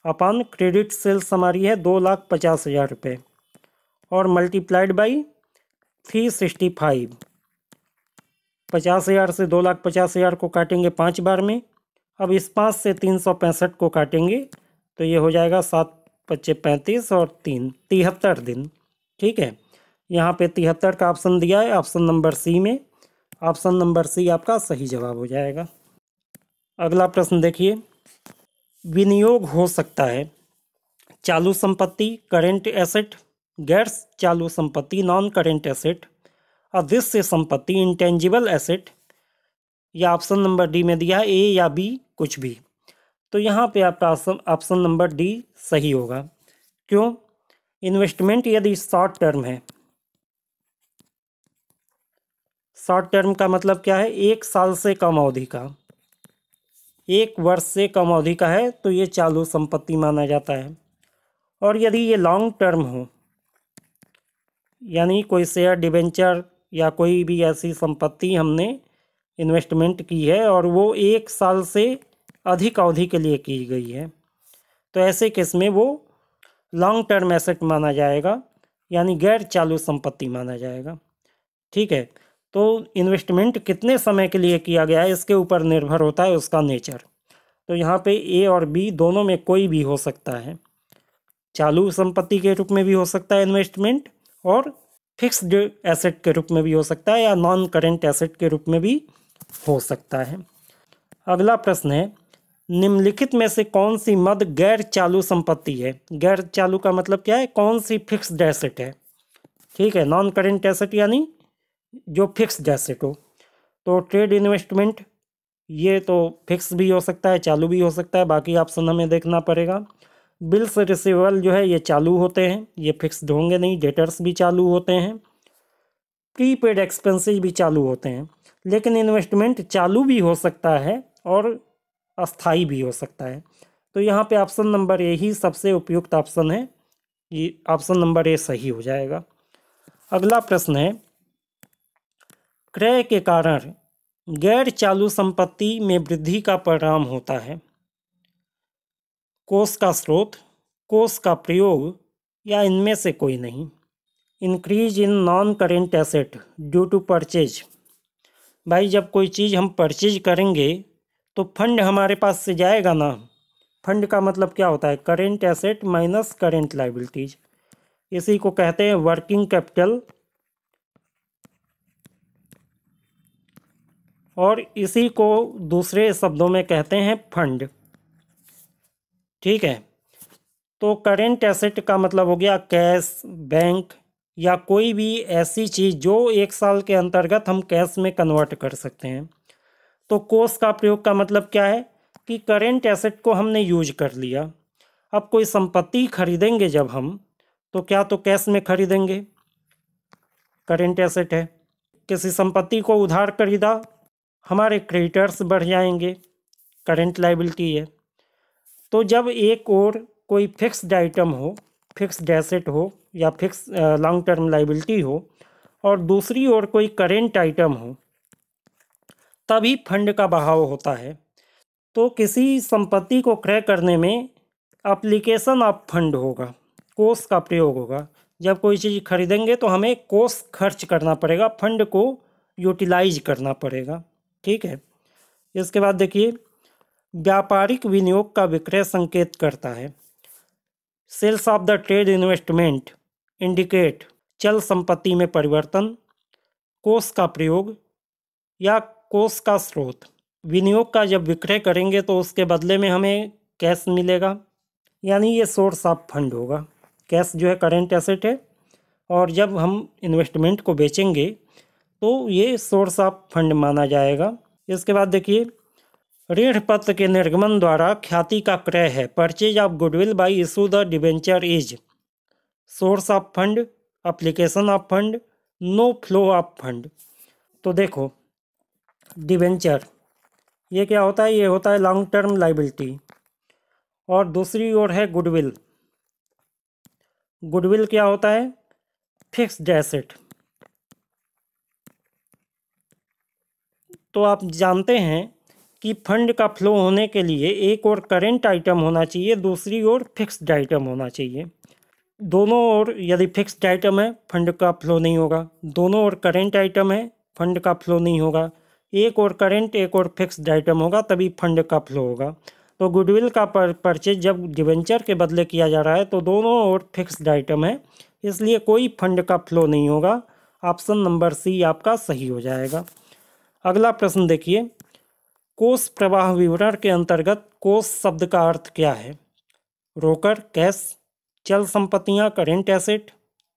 upon credit sales हमारी है दो लाख पचास हज़ार रुपये और multiplied by three sixty five पचास हज़ार से दो लाख पचास हज़ार को काटेंगे पाँच बार में अब इस पाँच से तीन सौ पैंसठ को काटेंगे तो ये हो जाएगा सात पच्चे पैंतीस और तीन तिहत्तर दिन ठीक है यहाँ पे तिहत्तर का ऑप्शन दिया है ऑप्शन नंबर सी में ऑप्शन नंबर सी आपका सही जवाब हो जाएगा अगला प्रश्न देखिए विनियोग हो सकता है चालू संपत्ति करेंट एसेट गैर चालू संपत्ति नॉन करेंट एसेट अदृश्य संपत्ति इंटेंजिबल एसेट या ऑप्शन नंबर डी में दिया है ए या बी कुछ भी तो यहाँ पे आपका ऑप्शन नंबर डी सही होगा क्यों इन्वेस्टमेंट यदि शॉर्ट टर्म है शॉर्ट टर्म का मतलब क्या है एक साल से कम अवधि का एक वर्ष से कम अवधि का है तो ये चालू संपत्ति माना जाता है और यदि ये लॉन्ग टर्म हो यानी कोई शेयर डिबेंचर या कोई भी ऐसी संपत्ति हमने इन्वेस्टमेंट की है और वो एक साल से अधिक अवधि के लिए की गई है तो ऐसे केस में वो लॉन्ग टर्म एसेट माना जाएगा यानी गैर चालू संपत्ति माना जाएगा ठीक है तो इन्वेस्टमेंट कितने समय के लिए किया गया है इसके ऊपर निर्भर होता है उसका नेचर तो यहाँ पे ए और बी दोनों में कोई भी हो सकता है चालू संपत्ति के रूप में भी हो सकता है इन्वेस्टमेंट और फिक्स्ड एसेट के रूप में भी हो सकता है या नॉन करेंट एसेट के रूप में भी हो सकता है अगला प्रश्न है निम्नलिखित में से कौन सी मद गैर चालू संपत्ति है गैर चालू का मतलब क्या है कौन सी फिक्स्ड एसेट है ठीक है नॉन करेंट एसेट यानी जो फिक्स एसेट हो तो ट्रेड इन्वेस्टमेंट ये तो फिक्स भी हो सकता है चालू भी हो सकता है बाकी ऑप्शन हमें देखना पड़ेगा बिल्स रिसिवेबल जो है ये चालू होते हैं ये फिक्सड होंगे नहीं डेटर्स भी चालू होते हैं प्री पेड एक्सपेंसिज भी चालू होते हैं लेकिन इन्वेस्टमेंट चालू भी हो सकता है और अस्थाई भी हो सकता है तो यहाँ पे ऑप्शन नंबर ए ही सबसे उपयुक्त ऑप्शन है ये ऑप्शन नंबर ए सही हो जाएगा अगला प्रश्न है क्रय के कारण गैर चालू संपत्ति में वृद्धि का परिणाम होता है कोष का स्रोत कोष का प्रयोग या इनमें से कोई नहीं increase in non current asset due to purchase भाई जब कोई चीज़ हम परचेज करेंगे तो फंड हमारे पास से जाएगा ना फंड का मतलब क्या होता है current asset minus current liabilities इसी को कहते हैं वर्किंग कैपिटल और इसी को दूसरे शब्दों में कहते हैं फंड ठीक है तो करेंट एसेट का मतलब हो गया कैश बैंक या कोई भी ऐसी चीज़ जो एक साल के अंतर्गत हम कैश में कन्वर्ट कर सकते हैं तो कोस का प्रयोग का मतलब क्या है कि करेंट एसेट को हमने यूज कर लिया अब कोई संपत्ति खरीदेंगे जब हम तो क्या तो कैश में खरीदेंगे करेंट एसेट है किसी संपत्ति को उधार खरीदा हमारे क्रेडिटर्स बढ़ जाएंगे करंट लाइबिलिटी है तो जब एक और कोई फिक्स्ड आइटम हो फिक्स्ड एसेट हो या फिक्स लॉन्ग टर्म लाइबिलिटी हो और दूसरी ओर कोई करेंट आइटम हो तभी फंड का बहाव होता है तो किसी संपत्ति को क्रय करने में अप्लीकेशन ऑफ फंड होगा कोस का प्रयोग होगा जब कोई चीज़ खरीदेंगे तो हमें कोस खर्च करना पड़ेगा फंड को यूटिलाइज करना पड़ेगा ठीक है इसके बाद देखिए व्यापारिक विनियोग का विक्रय संकेत करता है sales of the trade investment indicate चल संपत्ति में परिवर्तन कोष का प्रयोग या कोष का स्रोत विनियोग का जब विक्रय करेंगे तो उसके बदले में हमें कैश मिलेगा यानी ये सोर्स ऑफ फंड होगा कैश जो है करेंट एसेट है और जब हम इन्वेस्टमेंट को बेचेंगे तो ये सोर्स ऑफ फंड माना जाएगा इसके बाद देखिए ऋण पत्र के निर्गमन द्वारा ख्याति का क्रय है purchase of goodwill by issue the debenture is source of fund application of fund no flow of fund तो देखो डिवेंचर ये क्या होता है ये होता है लॉन्ग टर्म लाइबिलिटी और दूसरी ओर है गुडविल गुडविल क्या होता है फिक्स्ड एसेट तो आप जानते हैं कि फंड का फ्लो होने के लिए एक और करेंट आइटम होना चाहिए दूसरी ओर फिक्स्ड आइटम होना चाहिए दोनों ओर यदि फिक्स्ड आइटम है फंड का फ्लो नहीं होगा दोनों ओर करेंट आइटम है फंड का फ्लो नहीं होगा एक और करेंट एक और फिक्स्ड आइटम होगा तभी फंड का फ्लो होगा तो गुडविल का पर, परचेज जब डिवेंचर के बदले किया जा रहा है तो दोनों ओर फिक्स्ड आइटम है इसलिए कोई फंड का फ्लो नहीं होगा ऑप्शन नंबर सी आपका सही हो जाएगा अगला प्रश्न देखिए कोष प्रवाह विवरण के अंतर्गत कोष शब्द का अर्थ क्या है रोकर कैश चल संपत्तियां करेंट एसेट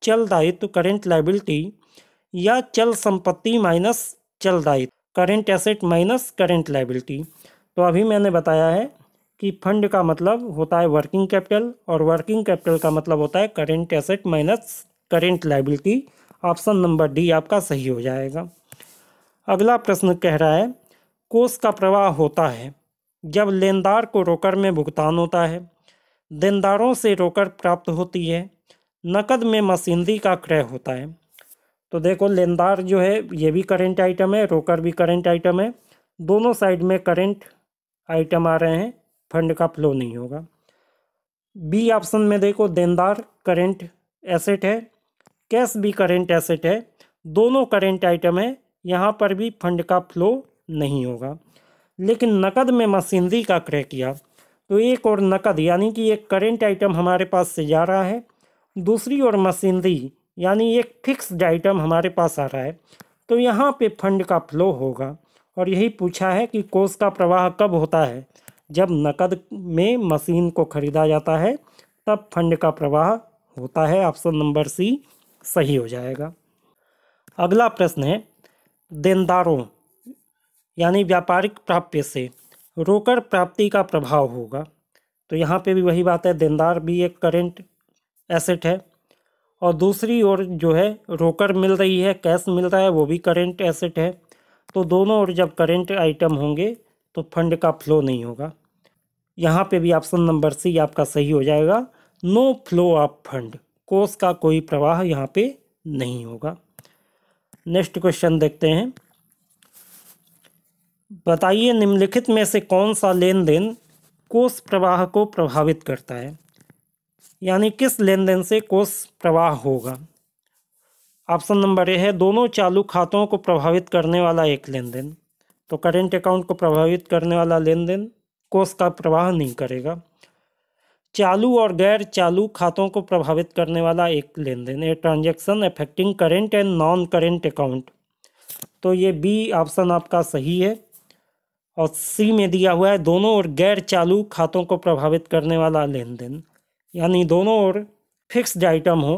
चल दायित्व करेंट लाइबिलिटी या चल संपत्ति माइनस चल दायित्व current asset minus current liability तो अभी मैंने बताया है कि फंड का मतलब होता है वर्किंग कैपिटल और वर्किंग कैपिटल का मतलब होता है current asset minus current liability option number D आपका सही हो जाएगा अगला प्रश्न कह रहा है कोष का प्रवाह होता है जब लेनदार को रोकर में भुगतान होता है देनदारों से रोकर प्राप्त होती है नकद में मशीनरी का क्रय होता है तो देखो लेनदार जो है ये भी करेंट आइटम है रोकर भी करेंट आइटम है दोनों साइड में करेंट आइटम आ रहे हैं फंड का फ्लो नहीं होगा बी ऑप्शन में देखो देनदार करेंट एसेट है कैश भी करेंट एसेट है दोनों करेंट आइटम है यहाँ पर भी फंड का फ्लो नहीं होगा लेकिन नकद में मशीनरी का क्रय किया तो एक और नकद यानी कि एक करेंट आइटम हमारे पास से जा रहा है दूसरी और मशीनरी यानी एक फिक्स्ड आइटम हमारे पास आ रहा है तो यहाँ पे फंड का फ्लो होगा और यही पूछा है कि कोष का प्रवाह कब होता है जब नकद में मशीन को खरीदा जाता है तब फंड का प्रवाह होता है ऑप्शन नंबर सी सही हो जाएगा अगला प्रश्न है देनदारों यानी व्यापारिक प्राप्य से रोकर प्राप्ति का प्रभाव होगा तो यहाँ पे भी वही बात है देनदार भी एक करेंट एसेट है और दूसरी ओर जो है रोकर मिल रही है कैश मिल रहा है वो भी करेंट एसेट है तो दोनों ओर जब करेंट आइटम होंगे तो फंड का फ्लो नहीं होगा यहाँ पे भी ऑप्शन नंबर सी आपका सही हो जाएगा नो फ्लो ऑफ फंड कोष का कोई प्रवाह यहाँ पे नहीं होगा नेक्स्ट क्वेश्चन देखते हैं बताइए निम्नलिखित में से कौन सा लेन देन कोष प्रवाह को प्रभावित करता है यानी किस लेन देन से कोष प्रवाह होगा ऑप्शन नंबर ए है दोनों चालू खातों को प्रभावित करने वाला एक लेन देन तो करेंट अकाउंट को प्रभावित करने वाला लेन देन कोष का प्रवाह नहीं करेगा चालू और गैर चालू खातों को प्रभावित करने वाला एक लेन देन a transaction affecting current and non current account तो ये बी ऑप्शन आपका सही है और सी में दिया हुआ है दोनों और गैर चालू खातों को प्रभावित करने वाला लेन देन यानी दोनों और फिक्स्ड आइटम हो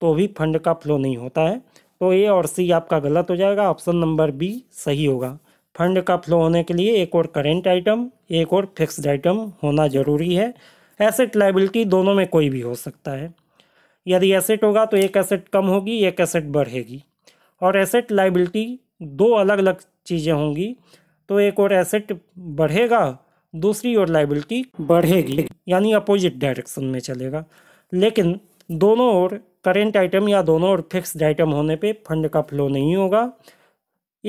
तो भी फंड का फ्लो नहीं होता है तो ए और सी आपका गलत हो जाएगा ऑप्शन नंबर बी सही होगा फंड का फ्लो होने के लिए एक और करेंट आइटम एक और फिक्स्ड आइटम होना ज़रूरी है एसेट लाइबिलिटी दोनों में कोई भी हो सकता है यदि एसेट होगा तो एक एसेट कम होगी एक एसेट बढ़ेगी और एसेट लाइबिलिटी दो अलग अलग चीज़ें होंगी तो एक और एसेट बढ़ेगा दूसरी और लाइबिलिटी बढ़ेगी यानी अपोजिट डायरेक्शन में चलेगा लेकिन दोनों और करेंट आइटम या दोनों और फिक्स्ड आइटम होने पे फंड का फ्लो नहीं होगा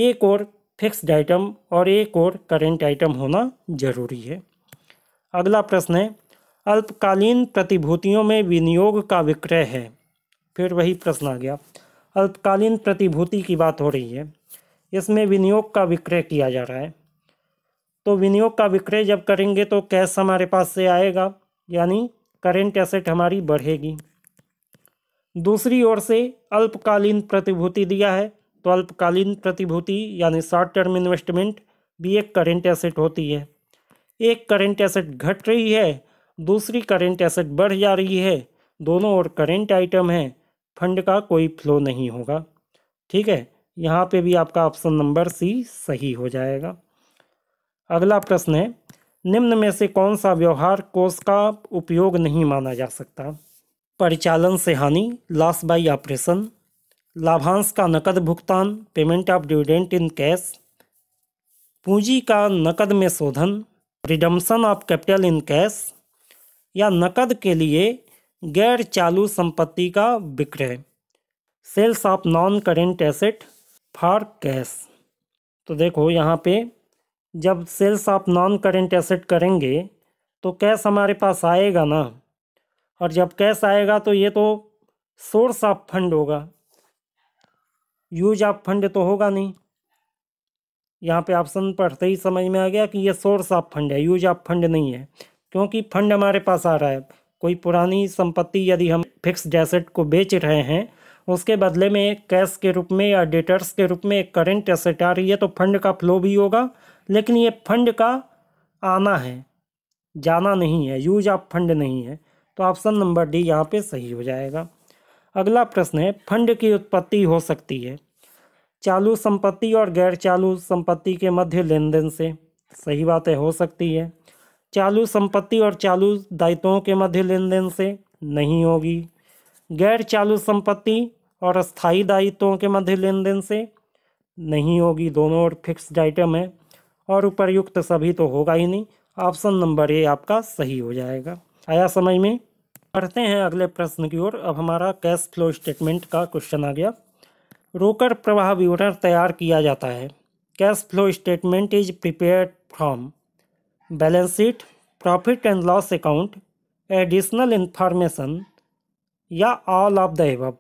एक और फिक्स्ड आइटम और एक और करेंट आइटम होना जरूरी है अगला प्रश्न है अल्पकालीन प्रतिभूतियों में विनियोग का विक्रय है फिर वही प्रश्न आ गया अल्पकालीन प्रतिभूति की बात हो रही है इसमें विनियोग का विक्रय किया जा रहा है तो विनियोग का विक्रय जब करेंगे तो कैश हमारे पास से आएगा यानी करेंट एसेट हमारी बढ़ेगी दूसरी ओर से अल्पकालीन प्रतिभूति दिया है तो अल्पकालीन प्रतिभूति यानी शॉर्ट टर्म इन्वेस्टमेंट भी एक करेंट एसेट होती है एक करेंट एसेट घट रही है दूसरी करेंट एसेट बढ़ जा रही है दोनों और करेंट आइटम है फंड का कोई फ्लो नहीं होगा ठीक है यहाँ पे भी आपका ऑप्शन नंबर सी सही हो जाएगा अगला प्रश्न है निम्न में से कौन सा व्यवहार कोष का उपयोग नहीं माना जा सकता परिचालन से हानि लॉस बाई ऑपरेशन लाभांश का नकद भुगतान payment of dividend in cash पूंजी का नकद में शोधन redemption of capital in cash या नकद के लिए गैर चालू संपत्ति का विक्रय sales of non current asset for cash तो देखो यहाँ पे जब sales of non current asset करेंगे तो कैश हमारे पास आएगा ना और जब कैश आएगा तो ये तो सोर्स ऑफ फंड होगा यूज ऑफ फंड तो होगा नहीं यहाँ पे ऑप्शन पढ़ते ही समझ में आ गया कि ये सोर्स ऑफ फंड है यूज ऑफ फंड नहीं है क्योंकि फंड हमारे पास आ रहा है कोई पुरानी संपत्ति यदि हम फिक्स एसेट को बेच रहे हैं उसके बदले में कैश के रूप में या डेटर्स के रूप में एक करंट एसेट आ रही है तो फंड का फ्लो भी होगा लेकिन ये फंड का आना है जाना नहीं है यूज ऑफ फंड नहीं है तो ऑप्शन नंबर डी यहाँ पे सही हो जाएगा अगला प्रश्न है फंड की उत्पत्ति हो सकती है चालू संपत्ति और गैर चालू संपत्ति के मध्य लेन देन से सही बातें हो सकती है चालू संपत्ति और चालू दायित्वों के मध्य लेन देन से नहीं होगी गैर चालू संपत्ति और स्थायी दायित्वों के मध्य लेन देन से नहीं होगी दोनों और फिक्स्ड आइटम है और उपरयुक्त सभी तो होगा ही नहीं ऑप्शन नंबर ए आपका सही हो जाएगा आया समय में पढ़ते हैं अगले प्रश्न की ओर अब हमारा कैश फ्लो स्टेटमेंट का क्वेश्चन आ गया रोकर प्रवाह विवरण तैयार किया जाता है cash flow statement is prepare from balance sheet profit and loss account additional information या ऑल ऑफ द एबव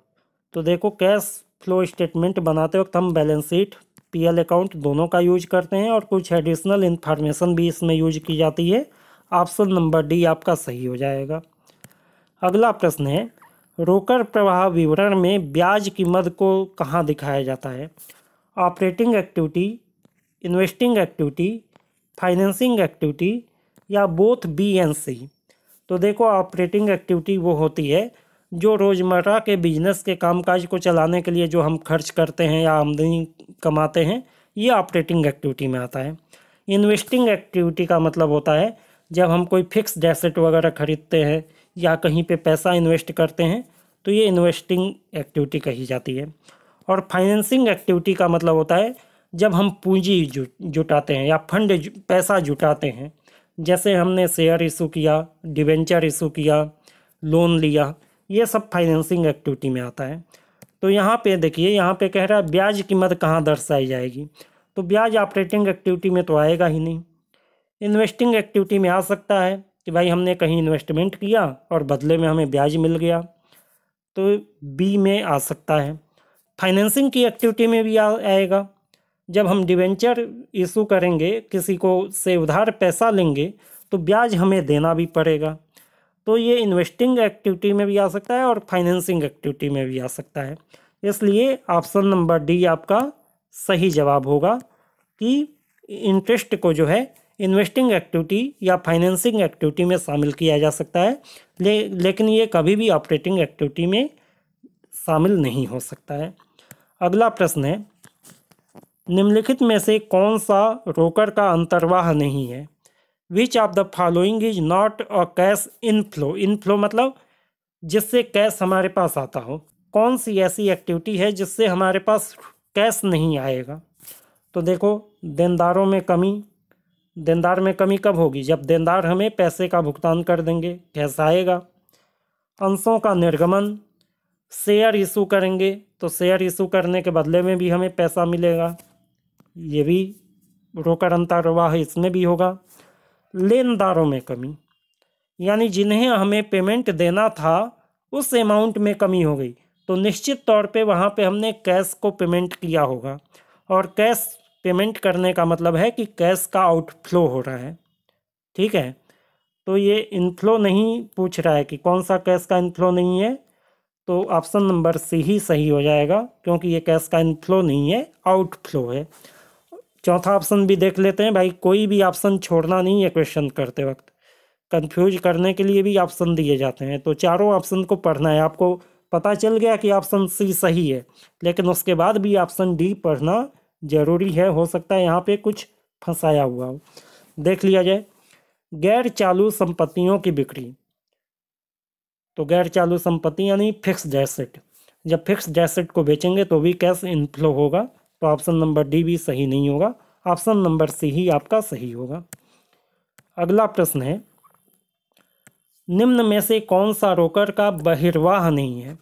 तो देखो कैश फ्लो स्टेटमेंट बनाते वक्त हम बैलेंस शीट पीएल अकाउंट दोनों का यूज करते हैं और कुछ एडिशनल इन्फॉर्मेशन भी इसमें यूज की जाती है ऑप्शन नंबर डी आपका सही हो जाएगा अगला प्रश्न है रोकर प्रवाह विवरण में ब्याज की मद को कहाँ दिखाया जाता है operating activity investing activity financing activity या बोथ बी एन सी तो देखो ऑपरेटिंग एक्टिविटी वो होती है जो रोज़मर्रा के बिजनेस के कामकाज को चलाने के लिए जो हम खर्च करते हैं या आमदनी कमाते हैं ये ऑपरेटिंग एक्टिविटी में आता है इन्वेस्टिंग एक्टिविटी का मतलब होता है जब हम कोई फिक्स डेसेट वगैरह खरीदते हैं या कहीं पे पैसा इन्वेस्ट करते हैं तो ये इन्वेस्टिंग एक्टिविटी कही जाती है और फाइनेंसिंग एक्टिविटी का मतलब होता है जब हम पूंजी जु, जुटाते हैं या फंड पैसा जुटाते हैं जैसे हमने शेयर इशू किया डिवेंचर इशू किया लोन लिया ये सब फाइनेंसिंग एक्टिविटी में आता है तो यहाँ पे देखिए यहाँ पे कह रहा है ब्याज कीमत कहाँ दर्शाई जाएगी तो ब्याज ऑपरेटिंग एक्टिविटी में तो आएगा ही नहीं इन्वेस्टिंग एक्टिविटी में आ सकता है कि भाई हमने कहीं इन्वेस्टमेंट किया और बदले में हमें ब्याज मिल गया तो बी में आ सकता है फाइनेंसिंग की एक्टिविटी में भी आ, आएगा जब हम डिवेंचर इशू करेंगे किसी को से उधार पैसा लेंगे तो ब्याज हमें देना भी पड़ेगा तो ये इन्वेस्टिंग एक्टिविटी में भी आ सकता है और फाइनेंसिंग एक्टिविटी में भी आ सकता है इसलिए ऑप्शन नंबर डी आपका सही जवाब होगा कि इंटरेस्ट को जो है इन्वेस्टिंग एक्टिविटी या फाइनेंसिंग एक्टिविटी में शामिल किया जा सकता है ले, लेकिन ये कभी भी ऑपरेटिंग एक्टिविटी में शामिल नहीं हो सकता है अगला प्रश्न है निम्नलिखित में से कौन सा रोकर का अंतर्वाह नहीं है which of the following is not a cash inflow inflow मतलब जिससे कैश हमारे पास आता हो कौन सी ऐसी एक्टिविटी है जिससे हमारे पास कैश नहीं आएगा तो देखो देनदारों में कमी देनदार में कमी कब होगी जब देनदार हमें पैसे का भुगतान कर देंगे कैश आएगा अंशों का निर्गमन शेयर इशू करेंगे तो शेयर इशू करने के बदले में भी हमें पैसा मिलेगा ये भी रोकर अंतर्वाह इसमें भी होगा लेनदारों में कमी यानी जिन्हें हमें पेमेंट देना था उस अमाउंट में कमी हो गई तो निश्चित तौर पे वहाँ पे हमने कैश को पेमेंट किया होगा और कैश पेमेंट करने का मतलब है कि कैश का आउटफ्लो हो रहा है ठीक है तो ये इनफ्लो नहीं पूछ रहा है कि कौन सा कैश का इनफ्लो नहीं है तो ऑप्शन नंबर सी ही सही हो जाएगा क्योंकि ये कैश का इनफ्लो नहीं है आउटफ्लो है चौथा ऑप्शन भी देख लेते हैं भाई कोई भी ऑप्शन छोड़ना नहीं है क्वेश्चन करते वक्त कंफ्यूज करने के लिए भी ऑप्शन दिए जाते हैं तो चारों ऑप्शन को पढ़ना है आपको पता चल गया कि ऑप्शन सी सही है लेकिन उसके बाद भी ऑप्शन डी पढ़ना जरूरी है हो सकता है यहाँ पे कुछ फंसाया हुआ हो देख लिया जाए गैर चालू संपत्तियों की बिक्री तो गैर चालू संपत्ति यानी फिक्स डेसेट जब फिक्स डेसेट को बेचेंगे तो भी कैश इनफ्लो होगा तो ऑप्शन नंबर डी भी सही नहीं होगा ऑप्शन नंबर सी ही आपका सही होगा अगला प्रश्न है निम्न में से कौन सा रोकर का बहिर्वाह नहीं है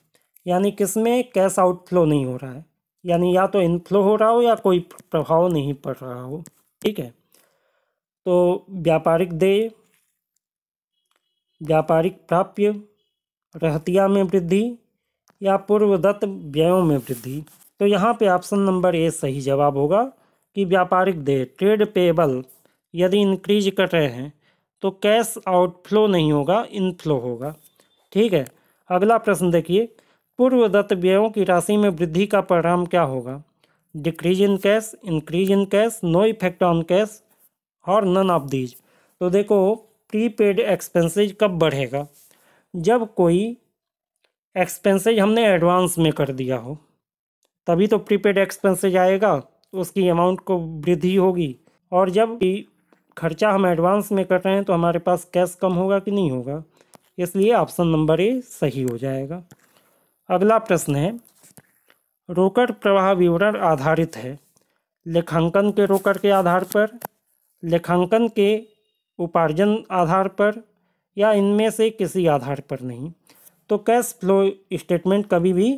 यानी किसमें कैश आउटफ्लो नहीं हो रहा है यानी या तो इनफ्लो हो रहा हो या कोई प्रभाव नहीं पड़ रहा हो ठीक है तो व्यापारिक देय व्यापारिक प्राप्य रहतिया में वृद्धि या पूर्वदत्त व्ययों में वृद्धि तो यहाँ पे ऑप्शन नंबर ए सही जवाब होगा कि व्यापारिक दे ट्रेड पेबल यदि इंक्रीज कर रहे हैं तो कैश आउटफ्लो नहीं होगा इनफ्लो होगा ठीक है अगला प्रश्न देखिए दत्त व्ययों की राशि में वृद्धि का परिणाम क्या होगा decrease in cash increase in cash no effect on cash और नन ऑफ दीज तो देखो प्रीपेड एक्सपेंसेज कब बढ़ेगा जब कोई एक्सपेंसेज हमने एडवांस में कर दिया हो तभी तो प्रीपेड एक्सपेंसेज आएगा उसकी अमाउंट को वृद्धि होगी और जब खर्चा हम एडवांस में कर रहे हैं तो हमारे पास कैश कम होगा कि नहीं होगा इसलिए ऑप्शन नंबर ए सही हो जाएगा अगला प्रश्न है रोकड़ प्रवाह विवरण आधारित है लेखांकन के रोकड़ के आधार पर लेखांकन के उपार्जन आधार पर या इनमें से किसी आधार पर नहीं तो कैश फ्लो स्टेटमेंट कभी भी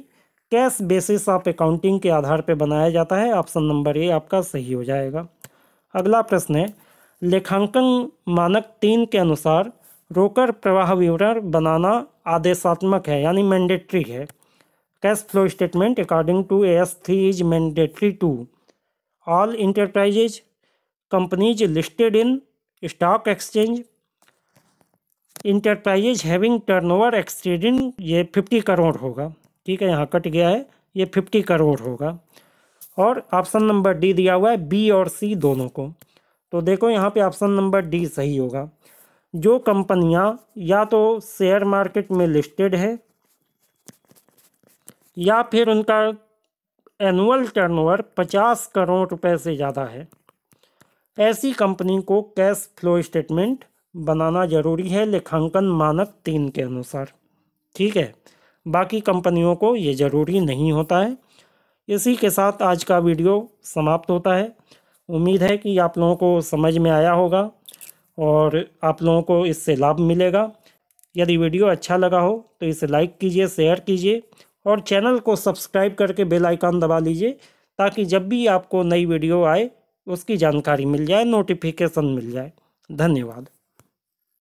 कैश बेसिस ऑफ अकाउंटिंग के आधार पर बनाया जाता है ऑप्शन नंबर ए आपका सही हो जाएगा अगला प्रश्न है लेखांकन मानक तीन के अनुसार रोकर प्रवाह विवरण बनाना आदेशात्मक है यानी मैंडेटरी है cash flow statement according to S three is mandatory to all enterprises companies listed in stock exchange enterprises having turnover exceeding ये फिफ्टी करोड़ होगा ठीक है यहाँ कट गया है ये फिफ्टी करोड़ होगा और ऑप्शन नंबर डी दिया हुआ है बी और सी दोनों को तो देखो यहाँ पे ऑप्शन नंबर डी सही होगा जो कंपनियाँ या तो शेयर मार्केट में लिस्टेड है या फिर उनका एनुअल टर्नओवर 50 करोड़ रुपए से ज़्यादा है ऐसी कंपनी को कैश फ्लो स्टेटमेंट बनाना जरूरी है लेखांकन मानक तीन के अनुसार ठीक है बाकी कंपनियों को ये ज़रूरी नहीं होता है इसी के साथ आज का वीडियो समाप्त होता है उम्मीद है कि आप लोगों को समझ में आया होगा और आप लोगों को इससे लाभ मिलेगा यदि वीडियो अच्छा लगा हो तो इसे लाइक कीजिए शेयर कीजिए और चैनल को सब्सक्राइब करके बेल आइकन दबा लीजिए ताकि जब भी आपको नई वीडियो आए उसकी जानकारी मिल जाए नोटिफिकेशन मिल जाए धन्यवाद